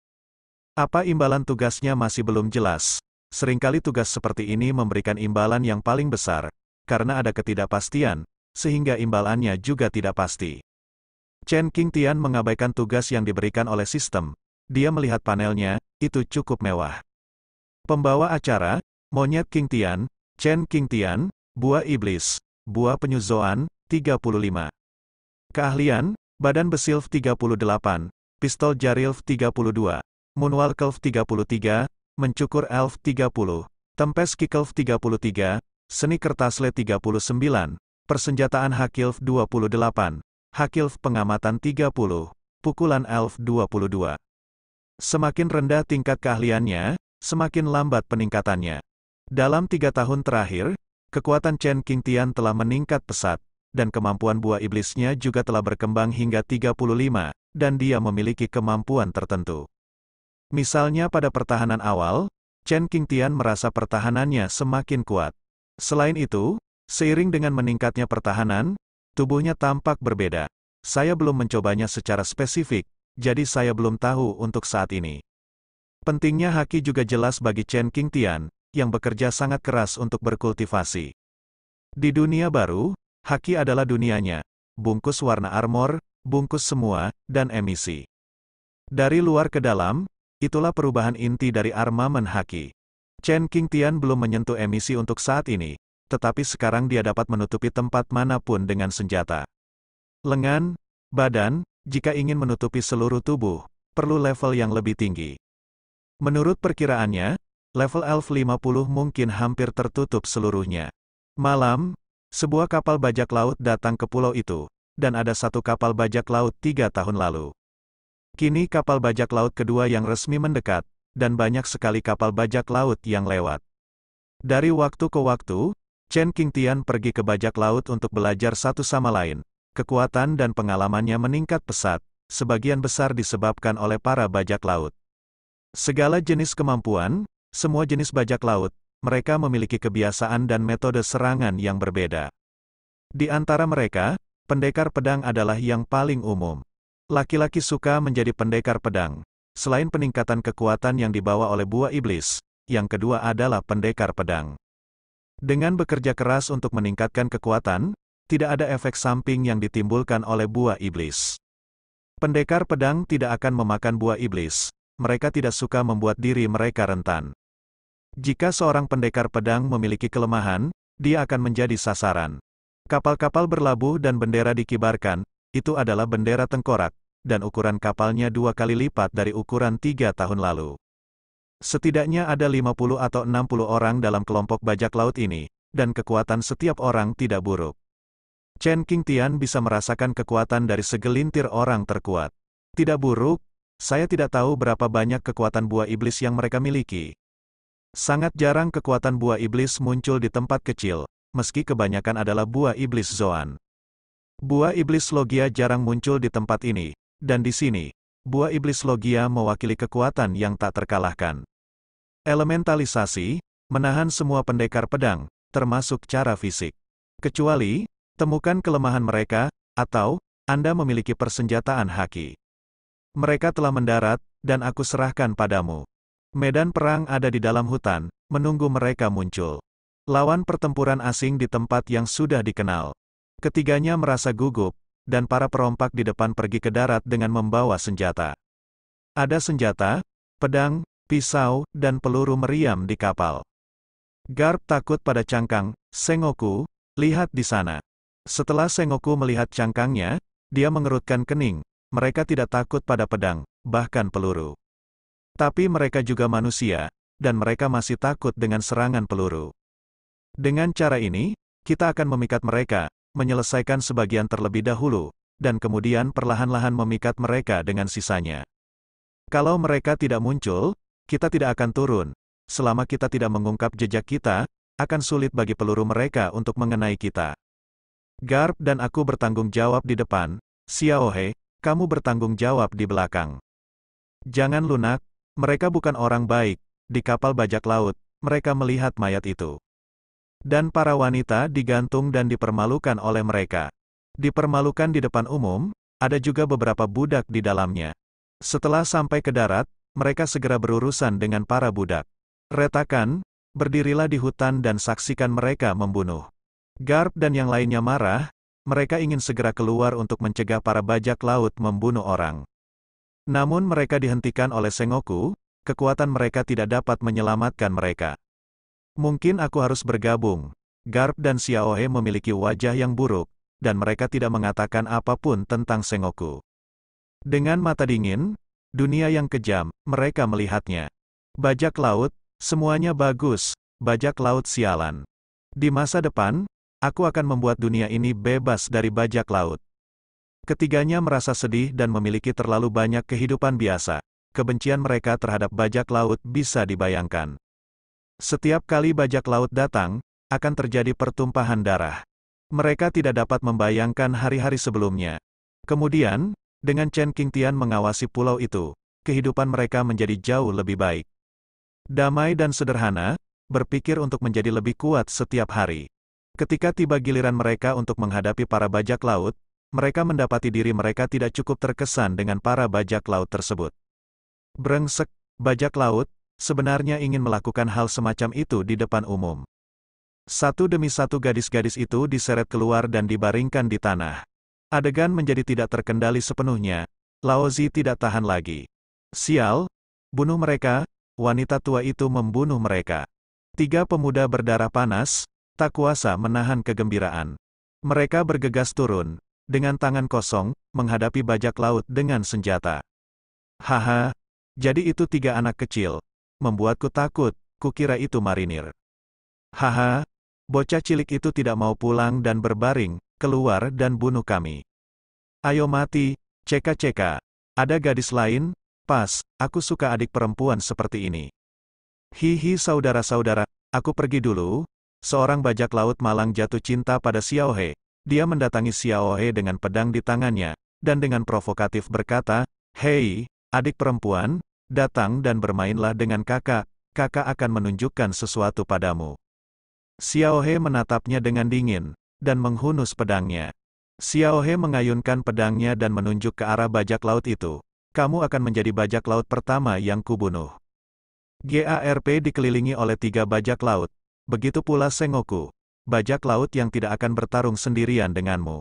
Apa imbalan tugasnya masih belum jelas. Seringkali tugas seperti ini memberikan imbalan yang paling besar, karena ada ketidakpastian, sehingga imbalannya juga tidak pasti. Chen King Tian mengabaikan tugas yang diberikan oleh sistem. Dia melihat panelnya, itu cukup mewah. Pembawa acara, Monyet King Tian, Chen King Tian, Buah Iblis, Buah Penyuzoan, 35. Keahlian, Badan Besilf 38, Pistol Jarilf 32, Munwalkelv 33, Mencukur Elf 30, Tempes Kikelf 33, Seni Kertasle 39, Persenjataan Hakilf 28, Hakilf Pengamatan 30, Pukulan Elf 22. Semakin rendah tingkat keahliannya, semakin lambat peningkatannya. Dalam tiga tahun terakhir, kekuatan Chen Qingtian telah meningkat pesat dan kemampuan buah iblisnya juga telah berkembang hingga 35, dan dia memiliki kemampuan tertentu. Misalnya pada pertahanan awal, Chen Tian merasa pertahanannya semakin kuat. Selain itu, seiring dengan meningkatnya pertahanan, tubuhnya tampak berbeda. Saya belum mencobanya secara spesifik, jadi saya belum tahu untuk saat ini. Pentingnya haki juga jelas bagi Chen Tian, yang bekerja sangat keras untuk berkultivasi. Di dunia baru, Haki adalah dunianya. Bungkus warna armor, bungkus semua, dan emisi. Dari luar ke dalam, itulah perubahan inti dari armamen Haki. Chen King Tian belum menyentuh emisi untuk saat ini, tetapi sekarang dia dapat menutupi tempat manapun dengan senjata. Lengan, badan, jika ingin menutupi seluruh tubuh, perlu level yang lebih tinggi. Menurut perkiraannya, level Elf 50 mungkin hampir tertutup seluruhnya. Malam, sebuah kapal bajak laut datang ke pulau itu, dan ada satu kapal bajak laut tiga tahun lalu. Kini kapal bajak laut kedua yang resmi mendekat, dan banyak sekali kapal bajak laut yang lewat. Dari waktu ke waktu, Chen Qingtian pergi ke bajak laut untuk belajar satu sama lain. Kekuatan dan pengalamannya meningkat pesat, sebagian besar disebabkan oleh para bajak laut. Segala jenis kemampuan, semua jenis bajak laut, mereka memiliki kebiasaan dan metode serangan yang berbeda. Di antara mereka, pendekar pedang adalah yang paling umum. Laki-laki suka menjadi pendekar pedang. Selain peningkatan kekuatan yang dibawa oleh buah iblis, yang kedua adalah pendekar pedang. Dengan bekerja keras untuk meningkatkan kekuatan, tidak ada efek samping yang ditimbulkan oleh buah iblis. Pendekar pedang tidak akan memakan buah iblis, mereka tidak suka membuat diri mereka rentan. Jika seorang pendekar pedang memiliki kelemahan, dia akan menjadi sasaran. Kapal-kapal berlabuh dan bendera dikibarkan, itu adalah bendera tengkorak, dan ukuran kapalnya dua kali lipat dari ukuran tiga tahun lalu. Setidaknya ada 50 atau 60 orang dalam kelompok bajak laut ini, dan kekuatan setiap orang tidak buruk. Chen King Tian bisa merasakan kekuatan dari segelintir orang terkuat. Tidak buruk, saya tidak tahu berapa banyak kekuatan buah iblis yang mereka miliki, Sangat jarang kekuatan buah iblis muncul di tempat kecil, meski kebanyakan adalah buah iblis Zoan. Buah iblis Logia jarang muncul di tempat ini, dan di sini, buah iblis Logia mewakili kekuatan yang tak terkalahkan. Elementalisasi, menahan semua pendekar pedang, termasuk cara fisik. Kecuali, temukan kelemahan mereka, atau, Anda memiliki persenjataan haki. Mereka telah mendarat, dan aku serahkan padamu. Medan perang ada di dalam hutan, menunggu mereka muncul. Lawan pertempuran asing di tempat yang sudah dikenal. Ketiganya merasa gugup, dan para perompak di depan pergi ke darat dengan membawa senjata. Ada senjata, pedang, pisau, dan peluru meriam di kapal. Garp takut pada cangkang, Sengoku, lihat di sana. Setelah Sengoku melihat cangkangnya, dia mengerutkan kening, mereka tidak takut pada pedang, bahkan peluru. Tapi mereka juga manusia, dan mereka masih takut dengan serangan peluru. Dengan cara ini, kita akan memikat mereka, menyelesaikan sebagian terlebih dahulu, dan kemudian perlahan-lahan memikat mereka dengan sisanya. Kalau mereka tidak muncul, kita tidak akan turun. Selama kita tidak mengungkap jejak kita, akan sulit bagi peluru mereka untuk mengenai kita. Garp dan aku bertanggung jawab di depan, Xiaohe, kamu bertanggung jawab di belakang. Jangan lunak, mereka bukan orang baik. Di kapal bajak laut, mereka melihat mayat itu. Dan para wanita digantung dan dipermalukan oleh mereka. Dipermalukan di depan umum, ada juga beberapa budak di dalamnya. Setelah sampai ke darat, mereka segera berurusan dengan para budak. Retakan, berdirilah di hutan dan saksikan mereka membunuh. Garp dan yang lainnya marah, mereka ingin segera keluar untuk mencegah para bajak laut membunuh orang. Namun mereka dihentikan oleh Sengoku, kekuatan mereka tidak dapat menyelamatkan mereka. Mungkin aku harus bergabung. Garp dan Xiaohe memiliki wajah yang buruk, dan mereka tidak mengatakan apapun tentang Sengoku. Dengan mata dingin, dunia yang kejam, mereka melihatnya. Bajak laut, semuanya bagus, bajak laut sialan. Di masa depan, aku akan membuat dunia ini bebas dari bajak laut. Ketiganya merasa sedih dan memiliki terlalu banyak kehidupan biasa. Kebencian mereka terhadap bajak laut bisa dibayangkan. Setiap kali bajak laut datang, akan terjadi pertumpahan darah. Mereka tidak dapat membayangkan hari-hari sebelumnya. Kemudian, dengan Chen Qingtian mengawasi pulau itu, kehidupan mereka menjadi jauh lebih baik. Damai dan sederhana, berpikir untuk menjadi lebih kuat setiap hari. Ketika tiba giliran mereka untuk menghadapi para bajak laut, mereka mendapati diri mereka tidak cukup terkesan dengan para bajak laut tersebut. Brengsek, bajak laut, sebenarnya ingin melakukan hal semacam itu di depan umum. Satu demi satu gadis-gadis itu diseret keluar dan dibaringkan di tanah. Adegan menjadi tidak terkendali sepenuhnya, Laozi tidak tahan lagi. Sial, bunuh mereka, wanita tua itu membunuh mereka. Tiga pemuda berdarah panas, tak kuasa menahan kegembiraan. Mereka bergegas turun, dengan tangan kosong, menghadapi bajak laut dengan senjata. Haha, jadi itu tiga anak kecil. Membuatku takut, kukira itu marinir. Haha, bocah cilik itu tidak mau pulang dan berbaring, keluar dan bunuh kami. Ayo mati, ceka-ceka. Ada gadis lain? Pas, aku suka adik perempuan seperti ini. Hihi saudara-saudara, aku pergi dulu. Seorang bajak laut malang jatuh cinta pada Xiao He dia mendatangi Xiaohe dengan pedang di tangannya, dan dengan provokatif berkata, Hei, adik perempuan, datang dan bermainlah dengan kakak, kakak akan menunjukkan sesuatu padamu. Xiaohe menatapnya dengan dingin, dan menghunus pedangnya. Xiaohe mengayunkan pedangnya dan menunjuk ke arah bajak laut itu. Kamu akan menjadi bajak laut pertama yang kubunuh. GARP dikelilingi oleh tiga bajak laut. Begitu pula Sengoku bajak laut yang tidak akan bertarung sendirian denganmu.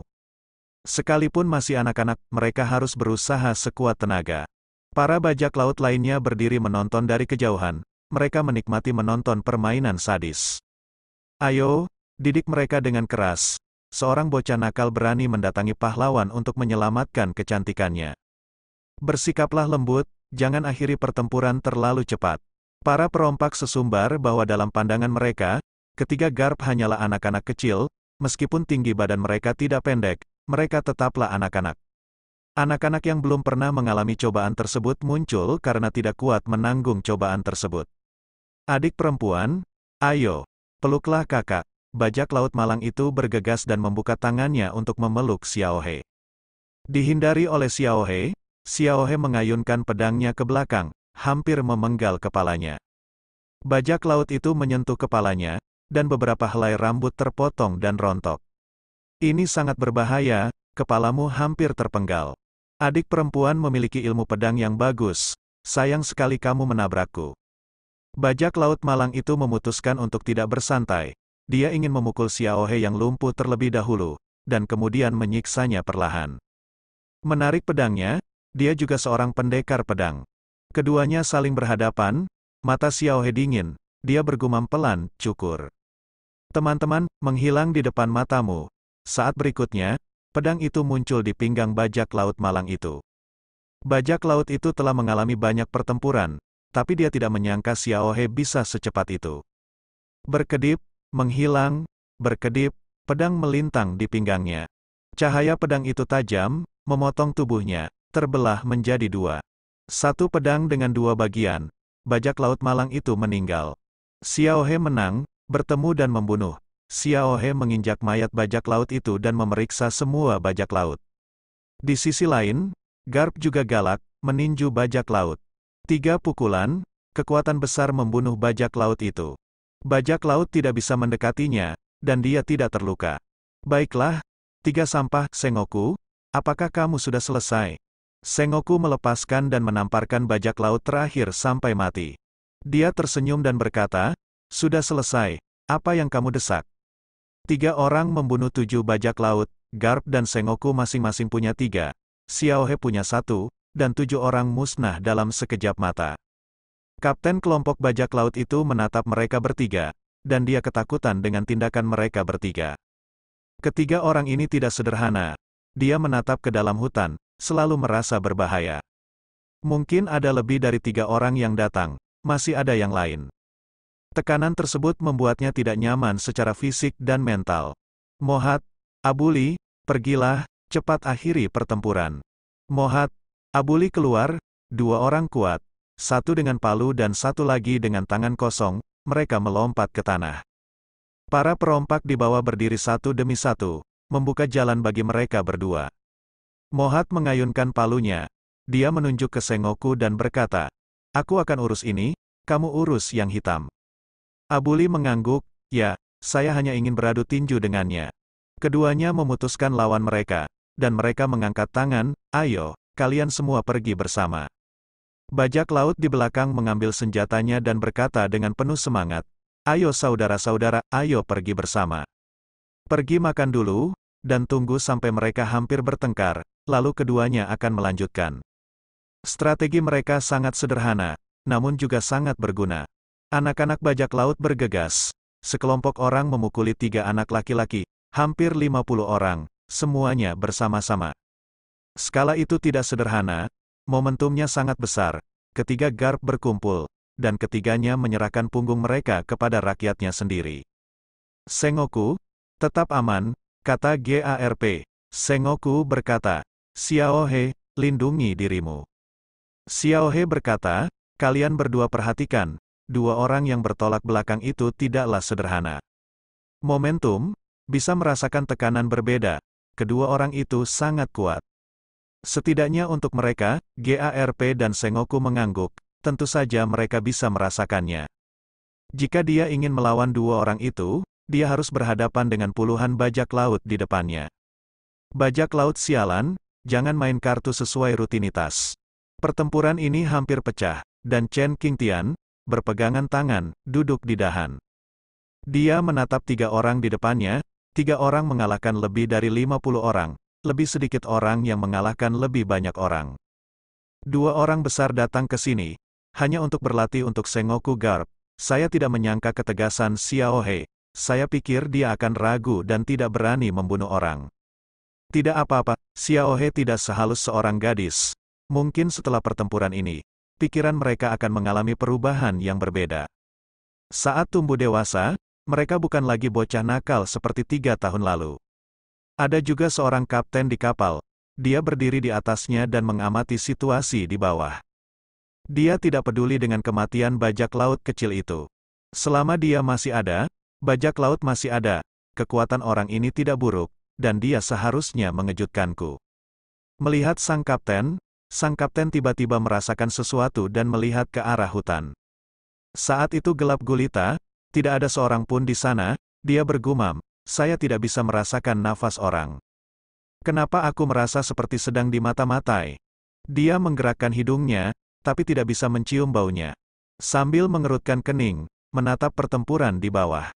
Sekalipun masih anak-anak, mereka harus berusaha sekuat tenaga. Para bajak laut lainnya berdiri menonton dari kejauhan, mereka menikmati menonton permainan sadis. Ayo, didik mereka dengan keras. Seorang bocah nakal berani mendatangi pahlawan untuk menyelamatkan kecantikannya. Bersikaplah lembut, jangan akhiri pertempuran terlalu cepat. Para perompak sesumbar bahwa dalam pandangan mereka, Ketiga garp hanyalah anak-anak kecil, meskipun tinggi badan mereka tidak pendek, mereka tetaplah anak-anak. Anak-anak yang belum pernah mengalami cobaan tersebut muncul karena tidak kuat menanggung cobaan tersebut. Adik perempuan, ayo, peluklah kakak. Bajak laut malang itu bergegas dan membuka tangannya untuk memeluk Xiaohe. Dihindari oleh Xiaohe, Xiaohe mengayunkan pedangnya ke belakang, hampir memenggal kepalanya. Bajak laut itu menyentuh kepalanya, dan beberapa helai rambut terpotong dan rontok. Ini sangat berbahaya, kepalamu hampir terpenggal. Adik perempuan memiliki ilmu pedang yang bagus, sayang sekali kamu menabrakku. Bajak laut malang itu memutuskan untuk tidak bersantai. Dia ingin memukul Xiaohe yang lumpuh terlebih dahulu, dan kemudian menyiksanya perlahan. Menarik pedangnya, dia juga seorang pendekar pedang. Keduanya saling berhadapan, mata Xiaohe dingin, dia bergumam pelan, cukur. Teman-teman, menghilang di depan matamu. Saat berikutnya, pedang itu muncul di pinggang bajak laut malang itu. Bajak laut itu telah mengalami banyak pertempuran, tapi dia tidak menyangka Xiao He bisa secepat itu. Berkedip, menghilang, berkedip, pedang melintang di pinggangnya. Cahaya pedang itu tajam, memotong tubuhnya, terbelah menjadi dua. Satu pedang dengan dua bagian, bajak laut malang itu meninggal. Xiao He menang, bertemu dan membunuh. Xiao He menginjak mayat bajak laut itu dan memeriksa semua bajak laut. Di sisi lain, Garp juga galak, meninju bajak laut. Tiga pukulan, kekuatan besar membunuh bajak laut itu. Bajak laut tidak bisa mendekatinya, dan dia tidak terluka. Baiklah, tiga sampah, Sengoku, apakah kamu sudah selesai? Sengoku melepaskan dan menamparkan bajak laut terakhir sampai mati. Dia tersenyum dan berkata, sudah selesai. Apa yang kamu desak? Tiga orang membunuh tujuh bajak laut, Garp dan Sengoku masing-masing punya tiga, Xiaohe punya satu, dan tujuh orang musnah dalam sekejap mata. Kapten kelompok bajak laut itu menatap mereka bertiga, dan dia ketakutan dengan tindakan mereka bertiga. Ketiga orang ini tidak sederhana. Dia menatap ke dalam hutan, selalu merasa berbahaya. Mungkin ada lebih dari tiga orang yang datang, masih ada yang lain. Tekanan tersebut membuatnya tidak nyaman secara fisik dan mental. Mohat, Abuli, pergilah, cepat akhiri pertempuran. Mohat, Abuli keluar, dua orang kuat, satu dengan palu dan satu lagi dengan tangan kosong, mereka melompat ke tanah. Para perompak di bawah berdiri satu demi satu, membuka jalan bagi mereka berdua. Mohat mengayunkan palunya. Dia menunjuk ke Sengoku dan berkata, Aku akan urus ini, kamu urus yang hitam. Abuli mengangguk, ya, saya hanya ingin beradu tinju dengannya. Keduanya memutuskan lawan mereka, dan mereka mengangkat tangan, ayo, kalian semua pergi bersama. Bajak laut di belakang mengambil senjatanya dan berkata dengan penuh semangat, ayo saudara-saudara, ayo pergi bersama. Pergi makan dulu, dan tunggu sampai mereka hampir bertengkar, lalu keduanya akan melanjutkan. Strategi mereka sangat sederhana, namun juga sangat berguna. Anak-anak bajak laut bergegas. Sekelompok orang memukuli tiga anak laki-laki, hampir 50 orang, semuanya bersama-sama. Skala itu tidak sederhana, momentumnya sangat besar, ketiga garp berkumpul, dan ketiganya menyerahkan punggung mereka kepada rakyatnya sendiri. Sengoku, tetap aman, kata GARP. Sengoku berkata, Xiaohe, lindungi dirimu. Xiaohe berkata, kalian berdua perhatikan, dua orang yang bertolak belakang itu tidaklah sederhana. Momentum, bisa merasakan tekanan berbeda, kedua orang itu sangat kuat. Setidaknya untuk mereka, GARP dan Sengoku mengangguk, tentu saja mereka bisa merasakannya. Jika dia ingin melawan dua orang itu, dia harus berhadapan dengan puluhan bajak laut di depannya. Bajak laut sialan, jangan main kartu sesuai rutinitas. Pertempuran ini hampir pecah, dan Chen Tian? berpegangan tangan, duduk di dahan. Dia menatap tiga orang di depannya, tiga orang mengalahkan lebih dari lima puluh orang, lebih sedikit orang yang mengalahkan lebih banyak orang. Dua orang besar datang ke sini, hanya untuk berlatih untuk Sengoku Garp, saya tidak menyangka ketegasan Xiao He. saya pikir dia akan ragu dan tidak berani membunuh orang. Tidak apa-apa, Xiao He tidak sehalus seorang gadis. Mungkin setelah pertempuran ini, pikiran mereka akan mengalami perubahan yang berbeda. Saat tumbuh dewasa, mereka bukan lagi bocah nakal seperti tiga tahun lalu. Ada juga seorang kapten di kapal, dia berdiri di atasnya dan mengamati situasi di bawah. Dia tidak peduli dengan kematian bajak laut kecil itu. Selama dia masih ada, bajak laut masih ada, kekuatan orang ini tidak buruk, dan dia seharusnya mengejutkanku. Melihat sang kapten, sang kapten tiba-tiba merasakan sesuatu dan melihat ke arah hutan. Saat itu gelap gulita, tidak ada seorang pun di sana, dia bergumam, saya tidak bisa merasakan nafas orang. Kenapa aku merasa seperti sedang di mata matai Dia menggerakkan hidungnya, tapi tidak bisa mencium baunya. Sambil mengerutkan kening, menatap pertempuran di bawah.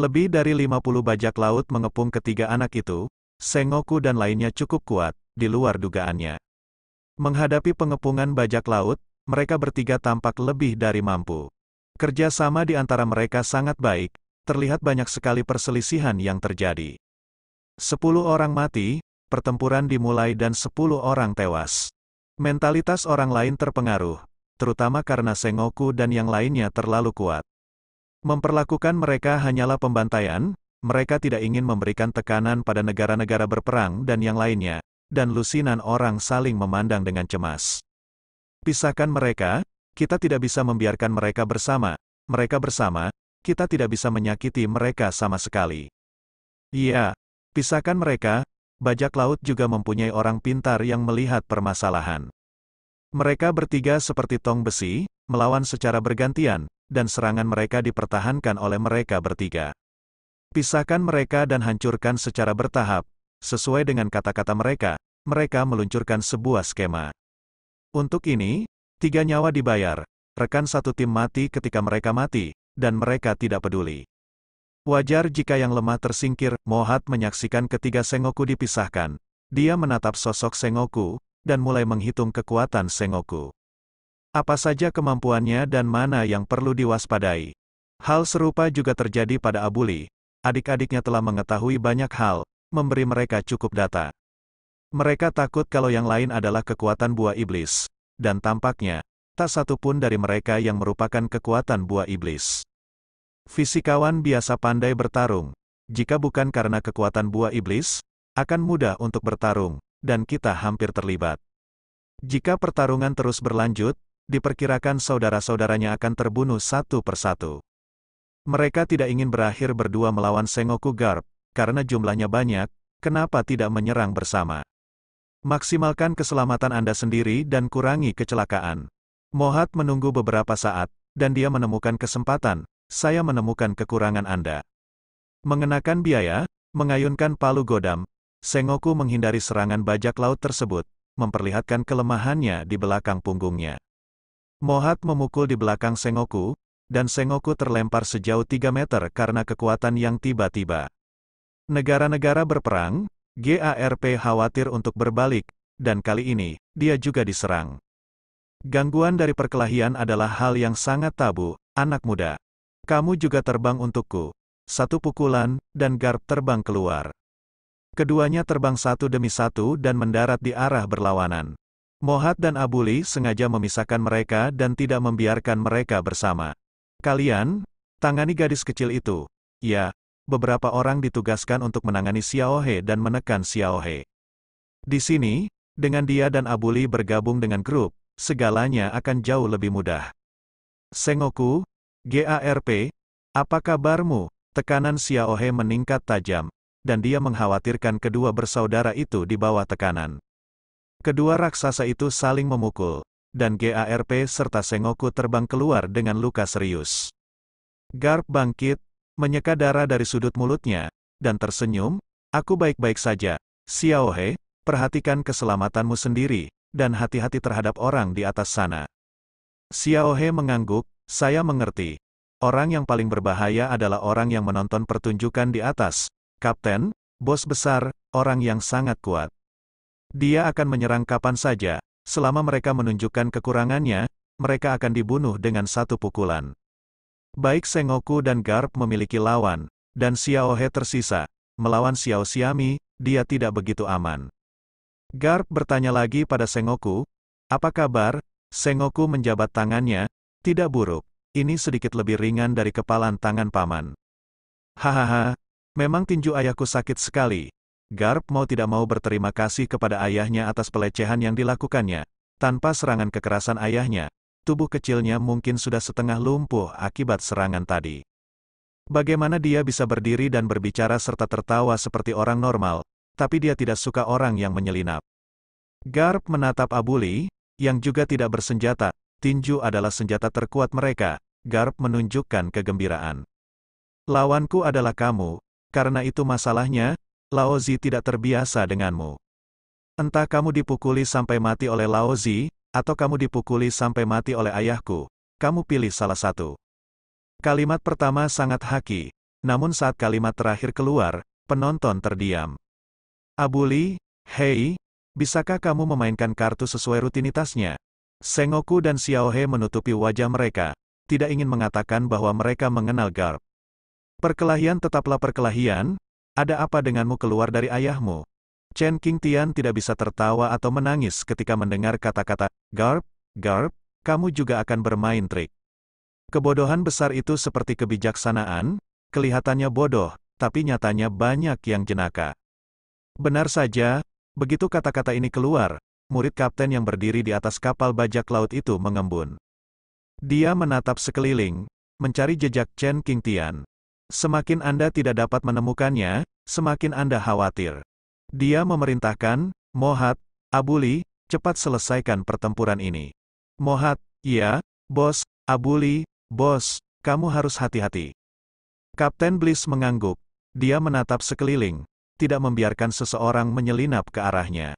Lebih dari 50 bajak laut mengepung ketiga anak itu, Sengoku dan lainnya cukup kuat, di luar dugaannya. Menghadapi pengepungan bajak laut, mereka bertiga tampak lebih dari mampu. Kerja sama di antara mereka sangat baik, terlihat banyak sekali perselisihan yang terjadi. Sepuluh orang mati, pertempuran dimulai dan sepuluh orang tewas. Mentalitas orang lain terpengaruh, terutama karena Sengoku dan yang lainnya terlalu kuat. Memperlakukan mereka hanyalah pembantaian, mereka tidak ingin memberikan tekanan pada negara-negara berperang dan yang lainnya, dan lusinan orang saling memandang dengan cemas. Pisahkan mereka, kita tidak bisa membiarkan mereka bersama, mereka bersama, kita tidak bisa menyakiti mereka sama sekali. Iya, pisahkan mereka, bajak laut juga mempunyai orang pintar yang melihat permasalahan. Mereka bertiga seperti tong besi, melawan secara bergantian, dan serangan mereka dipertahankan oleh mereka bertiga. Pisahkan mereka dan hancurkan secara bertahap, Sesuai dengan kata-kata mereka, mereka meluncurkan sebuah skema. Untuk ini, tiga nyawa dibayar, rekan satu tim mati ketika mereka mati, dan mereka tidak peduli. Wajar jika yang lemah tersingkir, Mohat menyaksikan ketiga Sengoku dipisahkan. Dia menatap sosok Sengoku, dan mulai menghitung kekuatan Sengoku. Apa saja kemampuannya dan mana yang perlu diwaspadai. Hal serupa juga terjadi pada Abuli. Adik-adiknya telah mengetahui banyak hal, memberi mereka cukup data. Mereka takut kalau yang lain adalah kekuatan buah iblis, dan tampaknya, tak satu pun dari mereka yang merupakan kekuatan buah iblis. Fisikawan biasa pandai bertarung. Jika bukan karena kekuatan buah iblis, akan mudah untuk bertarung, dan kita hampir terlibat. Jika pertarungan terus berlanjut, diperkirakan saudara-saudaranya akan terbunuh satu persatu. Mereka tidak ingin berakhir berdua melawan Sengoku Garp, karena jumlahnya banyak, kenapa tidak menyerang bersama? Maksimalkan keselamatan Anda sendiri dan kurangi kecelakaan. Mohat menunggu beberapa saat, dan dia menemukan kesempatan, saya menemukan kekurangan Anda. Mengenakan biaya, mengayunkan palu godam, Sengoku menghindari serangan bajak laut tersebut, memperlihatkan kelemahannya di belakang punggungnya. Mohat memukul di belakang Sengoku, dan Sengoku terlempar sejauh 3 meter karena kekuatan yang tiba-tiba. Negara-negara berperang, GARP khawatir untuk berbalik, dan kali ini, dia juga diserang. Gangguan dari perkelahian adalah hal yang sangat tabu, anak muda. Kamu juga terbang untukku. Satu pukulan, dan Garp terbang keluar. Keduanya terbang satu demi satu dan mendarat di arah berlawanan. Mohat dan Abuli sengaja memisahkan mereka dan tidak membiarkan mereka bersama. Kalian, tangani gadis kecil itu. Ya, beberapa orang ditugaskan untuk menangani Xiao He dan menekan Xiao He. Di sini, dengan dia dan Abuli bergabung dengan grup, segalanya akan jauh lebih mudah. Sengoku, GARP, apa kabarmu? Tekanan Xiao He meningkat tajam, dan dia mengkhawatirkan kedua bersaudara itu di bawah tekanan. Kedua raksasa itu saling memukul, dan GARP serta Sengoku terbang keluar dengan luka serius. Garp bangkit, menyeka darah dari sudut mulutnya, dan tersenyum, aku baik-baik saja. Xiao He, perhatikan keselamatanmu sendiri, dan hati-hati terhadap orang di atas sana. Xiao He mengangguk, saya mengerti. Orang yang paling berbahaya adalah orang yang menonton pertunjukan di atas, kapten, bos besar, orang yang sangat kuat. Dia akan menyerang kapan saja, selama mereka menunjukkan kekurangannya, mereka akan dibunuh dengan satu pukulan. Baik Sengoku dan Garp memiliki lawan, dan Xiao He tersisa. Melawan Xiao Xiami, dia tidak begitu aman. Garp bertanya lagi pada Sengoku, apa kabar? Sengoku menjabat tangannya, tidak buruk, ini sedikit lebih ringan dari kepalan tangan paman. Hahaha, memang tinju ayahku sakit sekali. Garp mau tidak mau berterima kasih kepada ayahnya atas pelecehan yang dilakukannya. Tanpa serangan kekerasan ayahnya, tubuh kecilnya mungkin sudah setengah lumpuh akibat serangan tadi. Bagaimana dia bisa berdiri dan berbicara serta tertawa seperti orang normal, tapi dia tidak suka orang yang menyelinap. Garp menatap Abuli, yang juga tidak bersenjata, tinju adalah senjata terkuat mereka, Garp menunjukkan kegembiraan. Lawanku adalah kamu, karena itu masalahnya, Laozi tidak terbiasa denganmu. Entah kamu dipukuli sampai mati oleh Laozi, atau kamu dipukuli sampai mati oleh ayahku, kamu pilih salah satu. Kalimat pertama sangat haki, namun saat kalimat terakhir keluar, penonton terdiam. Abuli, hei, bisakah kamu memainkan kartu sesuai rutinitasnya? Sengoku dan Xiaohe menutupi wajah mereka, tidak ingin mengatakan bahwa mereka mengenal Garp. Perkelahian tetaplah perkelahian, ada apa denganmu keluar dari ayahmu? Chen King Tian tidak bisa tertawa atau menangis ketika mendengar kata-kata, Garp, Garp, kamu juga akan bermain trik. Kebodohan besar itu seperti kebijaksanaan, kelihatannya bodoh, tapi nyatanya banyak yang jenaka. Benar saja, begitu kata-kata ini keluar, murid kapten yang berdiri di atas kapal bajak laut itu mengembun. Dia menatap sekeliling, mencari jejak Chen King Tian. Semakin Anda tidak dapat menemukannya, semakin Anda khawatir. Dia memerintahkan, Mohat, Abuli, cepat selesaikan pertempuran ini. Mohat, ya, bos, Abuli, bos, kamu harus hati-hati. Kapten Bliss mengangguk. Dia menatap sekeliling, tidak membiarkan seseorang menyelinap ke arahnya.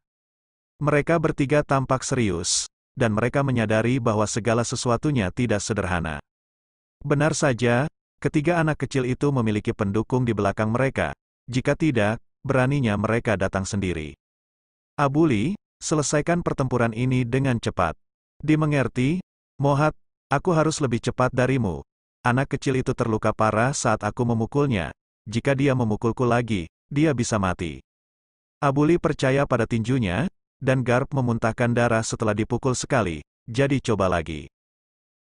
Mereka bertiga tampak serius, dan mereka menyadari bahwa segala sesuatunya tidak sederhana. Benar saja, ketiga anak kecil itu memiliki pendukung di belakang mereka. Jika tidak, beraninya mereka datang sendiri. Abuli, selesaikan pertempuran ini dengan cepat. Dimengerti, Mohat, aku harus lebih cepat darimu. Anak kecil itu terluka parah saat aku memukulnya. Jika dia memukulku lagi, dia bisa mati. Abuli percaya pada tinjunya, dan Garp memuntahkan darah setelah dipukul sekali, jadi coba lagi.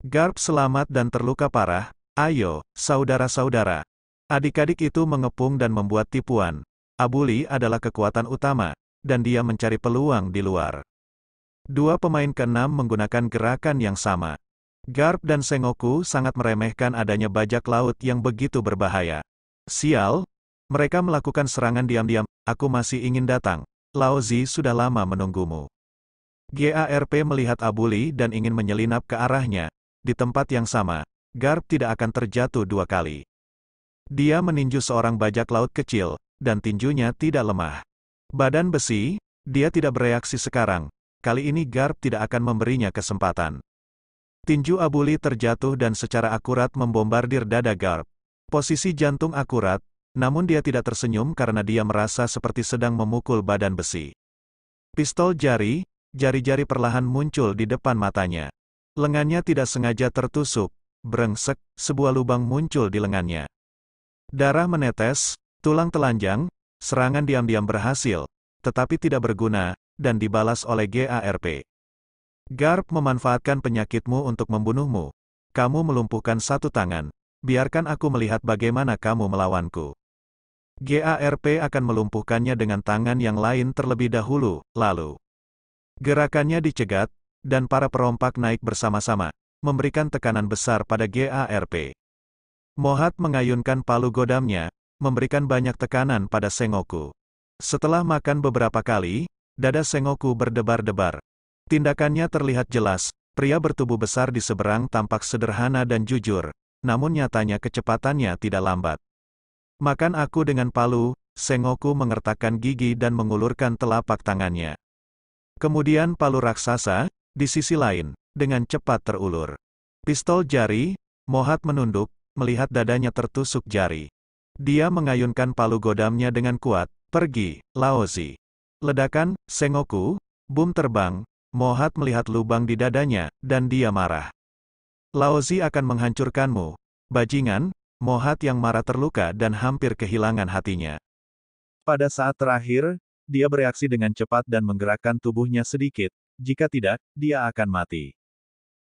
Garp selamat dan terluka parah, ayo, saudara-saudara. Adik-adik itu mengepung dan membuat tipuan. Abuli adalah kekuatan utama, dan dia mencari peluang di luar. Dua pemain keenam menggunakan gerakan yang sama. Garp dan Sengoku sangat meremehkan adanya bajak laut yang begitu berbahaya. Sial, mereka melakukan serangan diam-diam, aku masih ingin datang. Lao Zi sudah lama menunggumu. GARP melihat Abuli dan ingin menyelinap ke arahnya. Di tempat yang sama, Garp tidak akan terjatuh dua kali. Dia meninju seorang bajak laut kecil, dan tinjunya tidak lemah. Badan besi, dia tidak bereaksi sekarang, kali ini Garp tidak akan memberinya kesempatan. Tinju Abuli terjatuh dan secara akurat membombardir dada Garp. Posisi jantung akurat, namun dia tidak tersenyum karena dia merasa seperti sedang memukul badan besi. Pistol jari, jari-jari perlahan muncul di depan matanya. Lengannya tidak sengaja tertusuk, brengsek, sebuah lubang muncul di lengannya. Darah menetes, Tulang telanjang, serangan diam-diam berhasil, tetapi tidak berguna, dan dibalas oleh GARP. Garp memanfaatkan penyakitmu untuk membunuhmu. Kamu melumpuhkan satu tangan. Biarkan aku melihat bagaimana kamu melawanku. GARP akan melumpuhkannya dengan tangan yang lain terlebih dahulu, lalu. Gerakannya dicegat, dan para perompak naik bersama-sama, memberikan tekanan besar pada GARP. Mohat mengayunkan palu godamnya, memberikan banyak tekanan pada Sengoku. Setelah makan beberapa kali, dada Sengoku berdebar-debar. Tindakannya terlihat jelas, pria bertubuh besar di seberang tampak sederhana dan jujur, namun nyatanya kecepatannya tidak lambat. Makan aku dengan palu, Sengoku mengertakkan gigi dan mengulurkan telapak tangannya. Kemudian palu raksasa, di sisi lain, dengan cepat terulur. Pistol jari, Mohat menunduk, melihat dadanya tertusuk jari. Dia mengayunkan palu godamnya dengan kuat, pergi, Laozi. Ledakan, Sengoku, bum terbang, Mohat melihat lubang di dadanya, dan dia marah. Laozi akan menghancurkanmu. Bajingan, Mohat yang marah terluka dan hampir kehilangan hatinya. Pada saat terakhir, dia bereaksi dengan cepat dan menggerakkan tubuhnya sedikit, jika tidak, dia akan mati.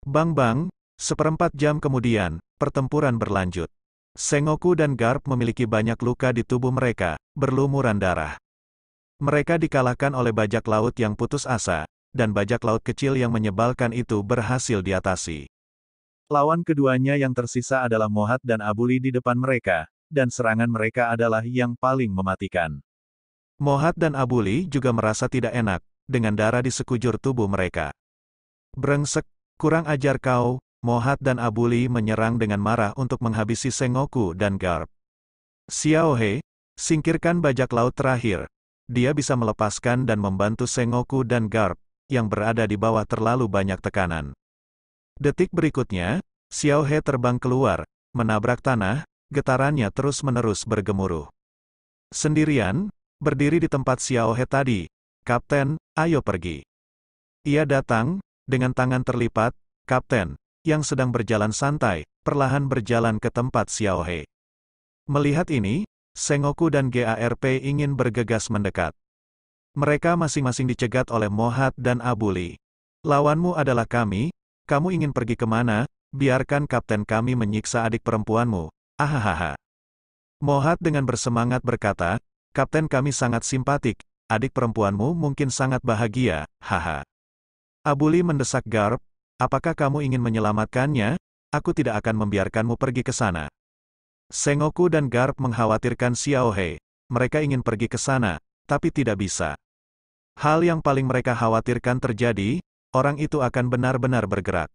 Bang-bang, seperempat jam kemudian, pertempuran berlanjut. Sengoku dan Garp memiliki banyak luka di tubuh mereka, berlumuran darah. Mereka dikalahkan oleh bajak laut yang putus asa, dan bajak laut kecil yang menyebalkan itu berhasil diatasi. Lawan keduanya yang tersisa adalah Mohat dan Abuli di depan mereka, dan serangan mereka adalah yang paling mematikan. Mohat dan Abuli juga merasa tidak enak, dengan darah di sekujur tubuh mereka. Brengsek, kurang ajar kau, Mohat dan Abuli menyerang dengan marah untuk menghabisi Sengoku dan Garp. Xiaohe, singkirkan bajak laut terakhir. Dia bisa melepaskan dan membantu Sengoku dan Garp, yang berada di bawah terlalu banyak tekanan. Detik berikutnya, Xiaohe terbang keluar, menabrak tanah, getarannya terus-menerus bergemuruh. Sendirian, berdiri di tempat Xiaohe tadi, Kapten, ayo pergi. Ia datang, dengan tangan terlipat, Kapten, yang sedang berjalan santai, perlahan berjalan ke tempat Xiao He. Melihat ini, Sengoku dan GARP ingin bergegas mendekat. Mereka masing-masing dicegat oleh Mohat dan Abuli. Lawanmu adalah kami, kamu ingin pergi kemana, biarkan kapten kami menyiksa adik perempuanmu, ahahaha. Mohat dengan bersemangat berkata, kapten kami sangat simpatik, adik perempuanmu mungkin sangat bahagia, haha. Abuli mendesak Garp, Apakah kamu ingin menyelamatkannya? Aku tidak akan membiarkanmu pergi ke sana. Sengoku dan Garp mengkhawatirkan Xiao He. Mereka ingin pergi ke sana, tapi tidak bisa. Hal yang paling mereka khawatirkan terjadi, orang itu akan benar-benar bergerak.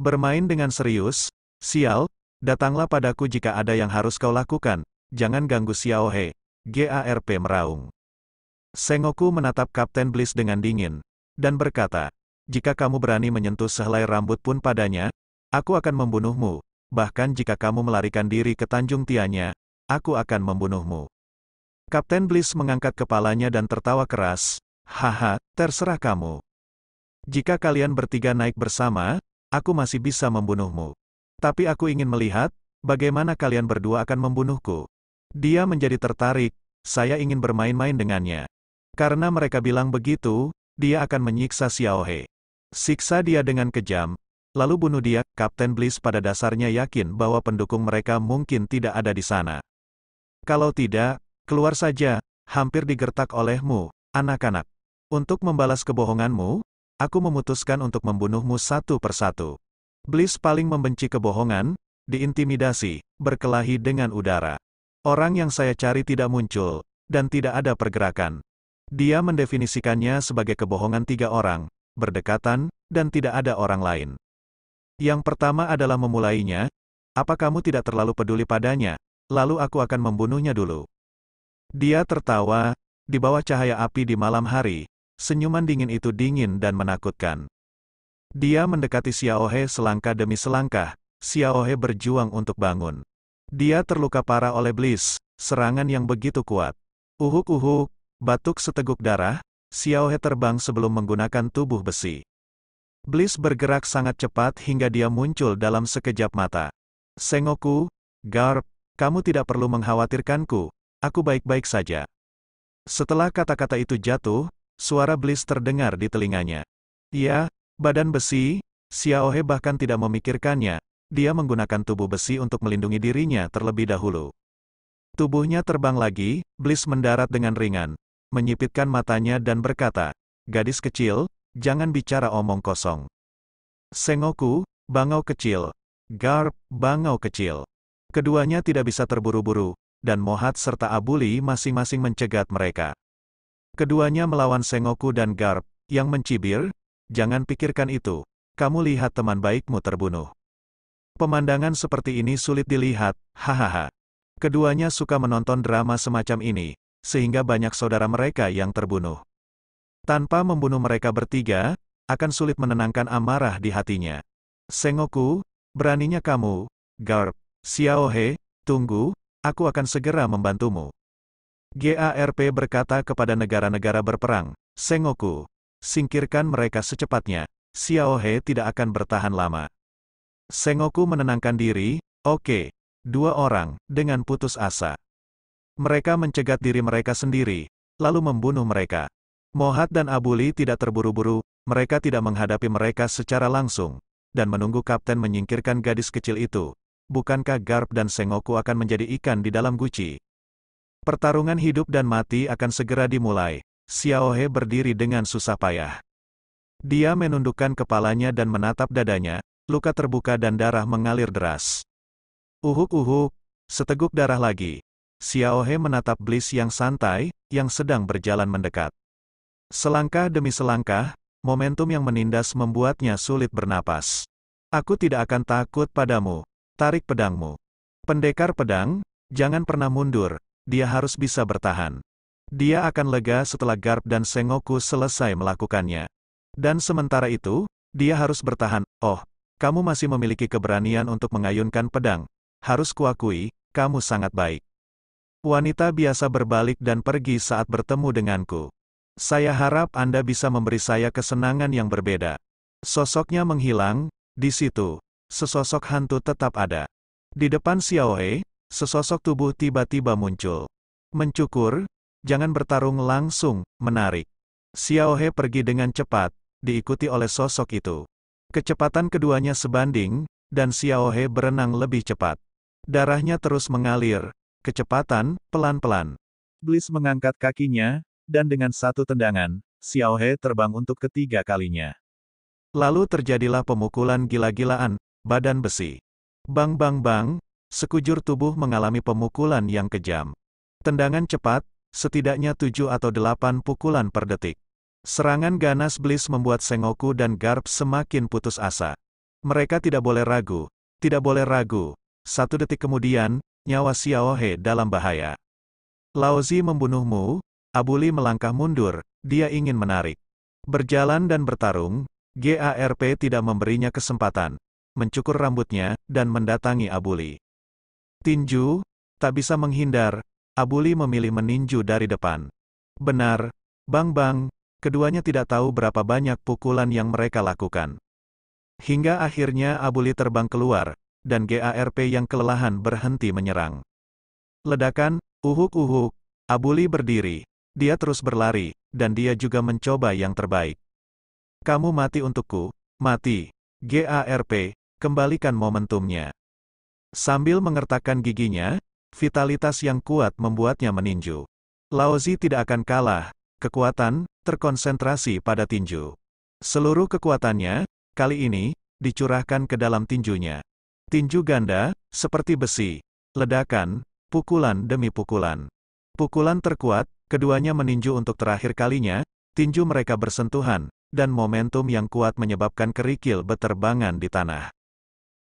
Bermain dengan serius, Sial, datanglah padaku jika ada yang harus kau lakukan, jangan ganggu Xiao He, GARP meraung. Sengoku menatap Kapten Bliss dengan dingin, dan berkata, jika kamu berani menyentuh sehelai rambut pun padanya, aku akan membunuhmu. Bahkan jika kamu melarikan diri ke Tanjung Tianya, aku akan membunuhmu. Kapten Bliss mengangkat kepalanya dan tertawa keras. Haha, terserah kamu. Jika kalian bertiga naik bersama, aku masih bisa membunuhmu. Tapi aku ingin melihat, bagaimana kalian berdua akan membunuhku. Dia menjadi tertarik, saya ingin bermain-main dengannya. Karena mereka bilang begitu, dia akan menyiksa Xiaohe. Siksa dia dengan kejam, lalu bunuh dia, Kapten Bliss pada dasarnya yakin bahwa pendukung mereka mungkin tidak ada di sana. Kalau tidak, keluar saja, hampir digertak olehmu, anak-anak. Untuk membalas kebohonganmu, aku memutuskan untuk membunuhmu satu persatu. Bliss paling membenci kebohongan, diintimidasi, berkelahi dengan udara. Orang yang saya cari tidak muncul, dan tidak ada pergerakan. Dia mendefinisikannya sebagai kebohongan tiga orang, berdekatan, dan tidak ada orang lain. Yang pertama adalah memulainya, apa kamu tidak terlalu peduli padanya, lalu aku akan membunuhnya dulu. Dia tertawa, di bawah cahaya api di malam hari, senyuman dingin itu dingin dan menakutkan. Dia mendekati Xiaohe selangkah demi selangkah, Xiaohe berjuang untuk bangun. Dia terluka parah oleh Bliss, serangan yang begitu kuat. Uhuk-uhuk, batuk seteguk darah, Xiao He terbang sebelum menggunakan tubuh besi. Bliss bergerak sangat cepat hingga dia muncul dalam sekejap mata. Sengoku, Garp, kamu tidak perlu mengkhawatirkanku, aku baik-baik saja. Setelah kata-kata itu jatuh, suara Bliss terdengar di telinganya. Ya, badan besi, Xiao He bahkan tidak memikirkannya, dia menggunakan tubuh besi untuk melindungi dirinya terlebih dahulu. Tubuhnya terbang lagi, Bliss mendarat dengan ringan, menyipitkan matanya dan berkata, Gadis kecil, jangan bicara omong kosong. Sengoku, bangau kecil. Garp, bangau kecil. Keduanya tidak bisa terburu-buru, dan Mohat serta Abuli masing-masing mencegat mereka. Keduanya melawan Sengoku dan Garp, yang mencibir, jangan pikirkan itu, kamu lihat teman baikmu terbunuh. Pemandangan seperti ini sulit dilihat, hahaha. Keduanya suka menonton drama semacam ini, sehingga banyak saudara mereka yang terbunuh. Tanpa membunuh mereka bertiga, akan sulit menenangkan amarah di hatinya. Sengoku, beraninya kamu, Garp, Xiaohe, tunggu, aku akan segera membantumu. GARP berkata kepada negara-negara berperang, Sengoku, singkirkan mereka secepatnya, Xiaohe tidak akan bertahan lama. Sengoku menenangkan diri, oke, okay, dua orang, dengan putus asa. Mereka mencegat diri mereka sendiri, lalu membunuh mereka. Mohat dan Abuli tidak terburu-buru, mereka tidak menghadapi mereka secara langsung, dan menunggu kapten menyingkirkan gadis kecil itu. Bukankah Garp dan Sengoku akan menjadi ikan di dalam guci? Pertarungan hidup dan mati akan segera dimulai. Xiaohe berdiri dengan susah payah. Dia menundukkan kepalanya dan menatap dadanya, luka terbuka dan darah mengalir deras. Uhuk-uhuk, seteguk darah lagi, Xiaohe menatap Bliss yang santai, yang sedang berjalan mendekat. Selangkah demi selangkah, momentum yang menindas membuatnya sulit bernapas. Aku tidak akan takut padamu. Tarik pedangmu. Pendekar pedang, jangan pernah mundur, dia harus bisa bertahan. Dia akan lega setelah Garp dan Sengoku selesai melakukannya. Dan sementara itu, dia harus bertahan. Oh, kamu masih memiliki keberanian untuk mengayunkan pedang. Harus kuakui, kamu sangat baik. Wanita biasa berbalik dan pergi saat bertemu denganku. Saya harap Anda bisa memberi saya kesenangan yang berbeda. Sosoknya menghilang, di situ, sesosok hantu tetap ada. Di depan Xiaoe, sesosok tubuh tiba-tiba muncul. Mencukur, jangan bertarung langsung, menarik. Xiaohe pergi dengan cepat, diikuti oleh sosok itu. Kecepatan keduanya sebanding, dan Xiaohe berenang lebih cepat. Darahnya terus mengalir, Kecepatan, pelan-pelan. Bliss mengangkat kakinya, dan dengan satu tendangan, Xiao He terbang untuk ketiga kalinya. Lalu terjadilah pemukulan gila-gilaan, badan besi. Bang bang bang, sekujur tubuh mengalami pemukulan yang kejam. Tendangan cepat, setidaknya tujuh atau delapan pukulan per detik. Serangan ganas Bliss membuat Sengoku dan Garp semakin putus asa. Mereka tidak boleh ragu, tidak boleh ragu. Satu detik kemudian, nyawa He dalam bahaya. Laozi membunuhmu, Abuli melangkah mundur, dia ingin menarik. Berjalan dan bertarung, GARP tidak memberinya kesempatan, mencukur rambutnya, dan mendatangi Abuli. Tinju, tak bisa menghindar, Abuli memilih meninju dari depan. Benar, Bang Bang, keduanya tidak tahu berapa banyak pukulan yang mereka lakukan. Hingga akhirnya Abuli terbang keluar, dan GARP yang kelelahan berhenti menyerang. Ledakan, uhuk-uhuk, Abuli berdiri. Dia terus berlari, dan dia juga mencoba yang terbaik. Kamu mati untukku, mati. GARP, kembalikan momentumnya. Sambil mengertakkan giginya, vitalitas yang kuat membuatnya meninju. Laozi tidak akan kalah, kekuatan, terkonsentrasi pada tinju. Seluruh kekuatannya, kali ini, dicurahkan ke dalam tinjunya. Tinju ganda, seperti besi, ledakan, pukulan demi pukulan. Pukulan terkuat, keduanya meninju untuk terakhir kalinya, tinju mereka bersentuhan, dan momentum yang kuat menyebabkan kerikil beterbangan di tanah.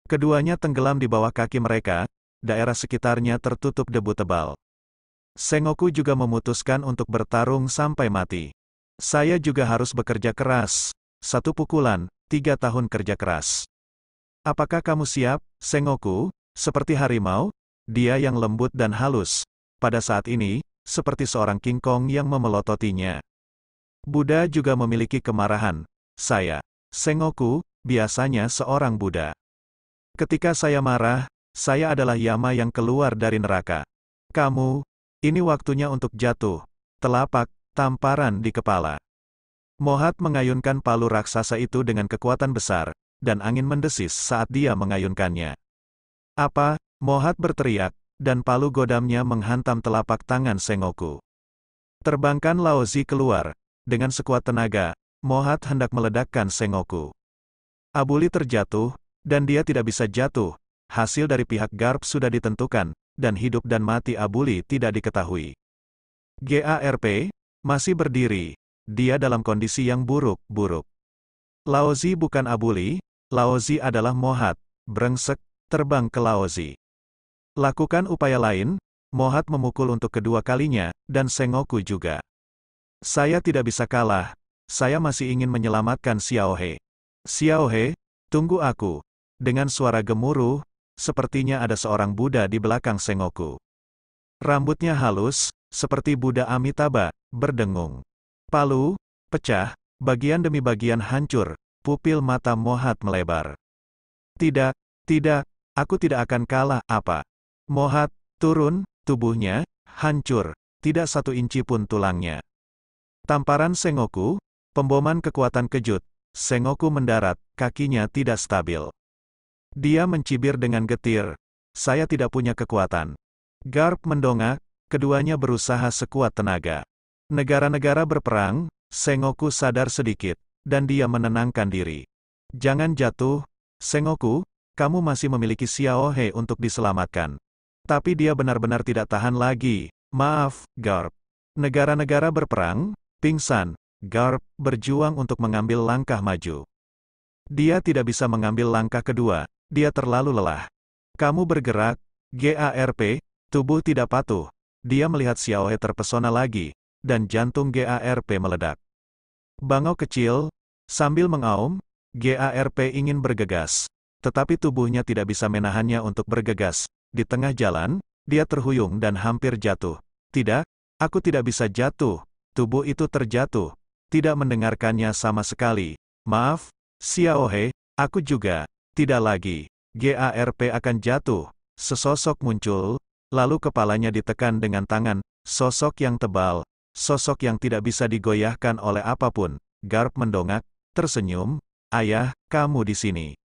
Keduanya tenggelam di bawah kaki mereka, daerah sekitarnya tertutup debu tebal. Sengoku juga memutuskan untuk bertarung sampai mati. Saya juga harus bekerja keras. Satu pukulan, tiga tahun kerja keras. Apakah kamu siap, Sengoku? Seperti harimau, dia yang lembut dan halus. Pada saat ini, seperti seorang King Kong yang memelototinya. Buddha juga memiliki kemarahan. Saya, Sengoku, biasanya seorang Buddha. Ketika saya marah, saya adalah Yama yang keluar dari neraka. Kamu, ini waktunya untuk jatuh. Telapak, tamparan di kepala. Mohat mengayunkan palu raksasa itu dengan kekuatan besar, dan angin mendesis saat dia mengayunkannya. Apa? Mohat berteriak, dan palu godamnya menghantam telapak tangan Sengoku. Terbangkan Laozi keluar, dengan sekuat tenaga, Mohat hendak meledakkan Sengoku. Abuli terjatuh, dan dia tidak bisa jatuh, hasil dari pihak Garp sudah ditentukan, dan hidup dan mati Abuli tidak diketahui. GARP, masih berdiri, dia dalam kondisi yang buruk-buruk. Laozi bukan Abuli, Laozi adalah mohat, brengsek, terbang ke Laozi. Lakukan upaya lain, Mohat memukul untuk kedua kalinya, dan Sengoku juga. Saya tidak bisa kalah, saya masih ingin menyelamatkan Xiaohe. Xiaohe, tunggu aku. Dengan suara gemuruh, sepertinya ada seorang Buddha di belakang Sengoku. Rambutnya halus, seperti Buddha Amitabha, berdengung. Palu, pecah, bagian demi bagian hancur, pupil mata Mohat melebar. Tidak, tidak, aku tidak akan kalah, apa? Mohat, turun, tubuhnya, hancur, tidak satu inci pun tulangnya. Tamparan Sengoku, pemboman kekuatan kejut, Sengoku mendarat, kakinya tidak stabil. Dia mencibir dengan getir, saya tidak punya kekuatan. Garp mendongak, keduanya berusaha sekuat tenaga. Negara-negara berperang, Sengoku sadar sedikit dan dia menenangkan diri. Jangan jatuh, Sengoku, kamu masih memiliki Xiao He untuk diselamatkan. Tapi dia benar-benar tidak tahan lagi. Maaf, Garp. Negara-negara berperang, pingsan, Garp berjuang untuk mengambil langkah maju. Dia tidak bisa mengambil langkah kedua, dia terlalu lelah. Kamu bergerak, GARP, tubuh tidak patuh. Dia melihat Xiao He terpesona lagi, dan jantung GARP meledak. Bangau kecil, Sambil mengaum, GARP ingin bergegas. Tetapi tubuhnya tidak bisa menahannya untuk bergegas. Di tengah jalan, dia terhuyung dan hampir jatuh. Tidak, aku tidak bisa jatuh. Tubuh itu terjatuh. Tidak mendengarkannya sama sekali. Maaf, Xiaohe, aku juga. Tidak lagi. GARP akan jatuh. Sesosok muncul, lalu kepalanya ditekan dengan tangan, sosok yang tebal, sosok yang tidak bisa digoyahkan oleh apapun. Garp mendongak, tersenyum, "Ayah, kamu di sini."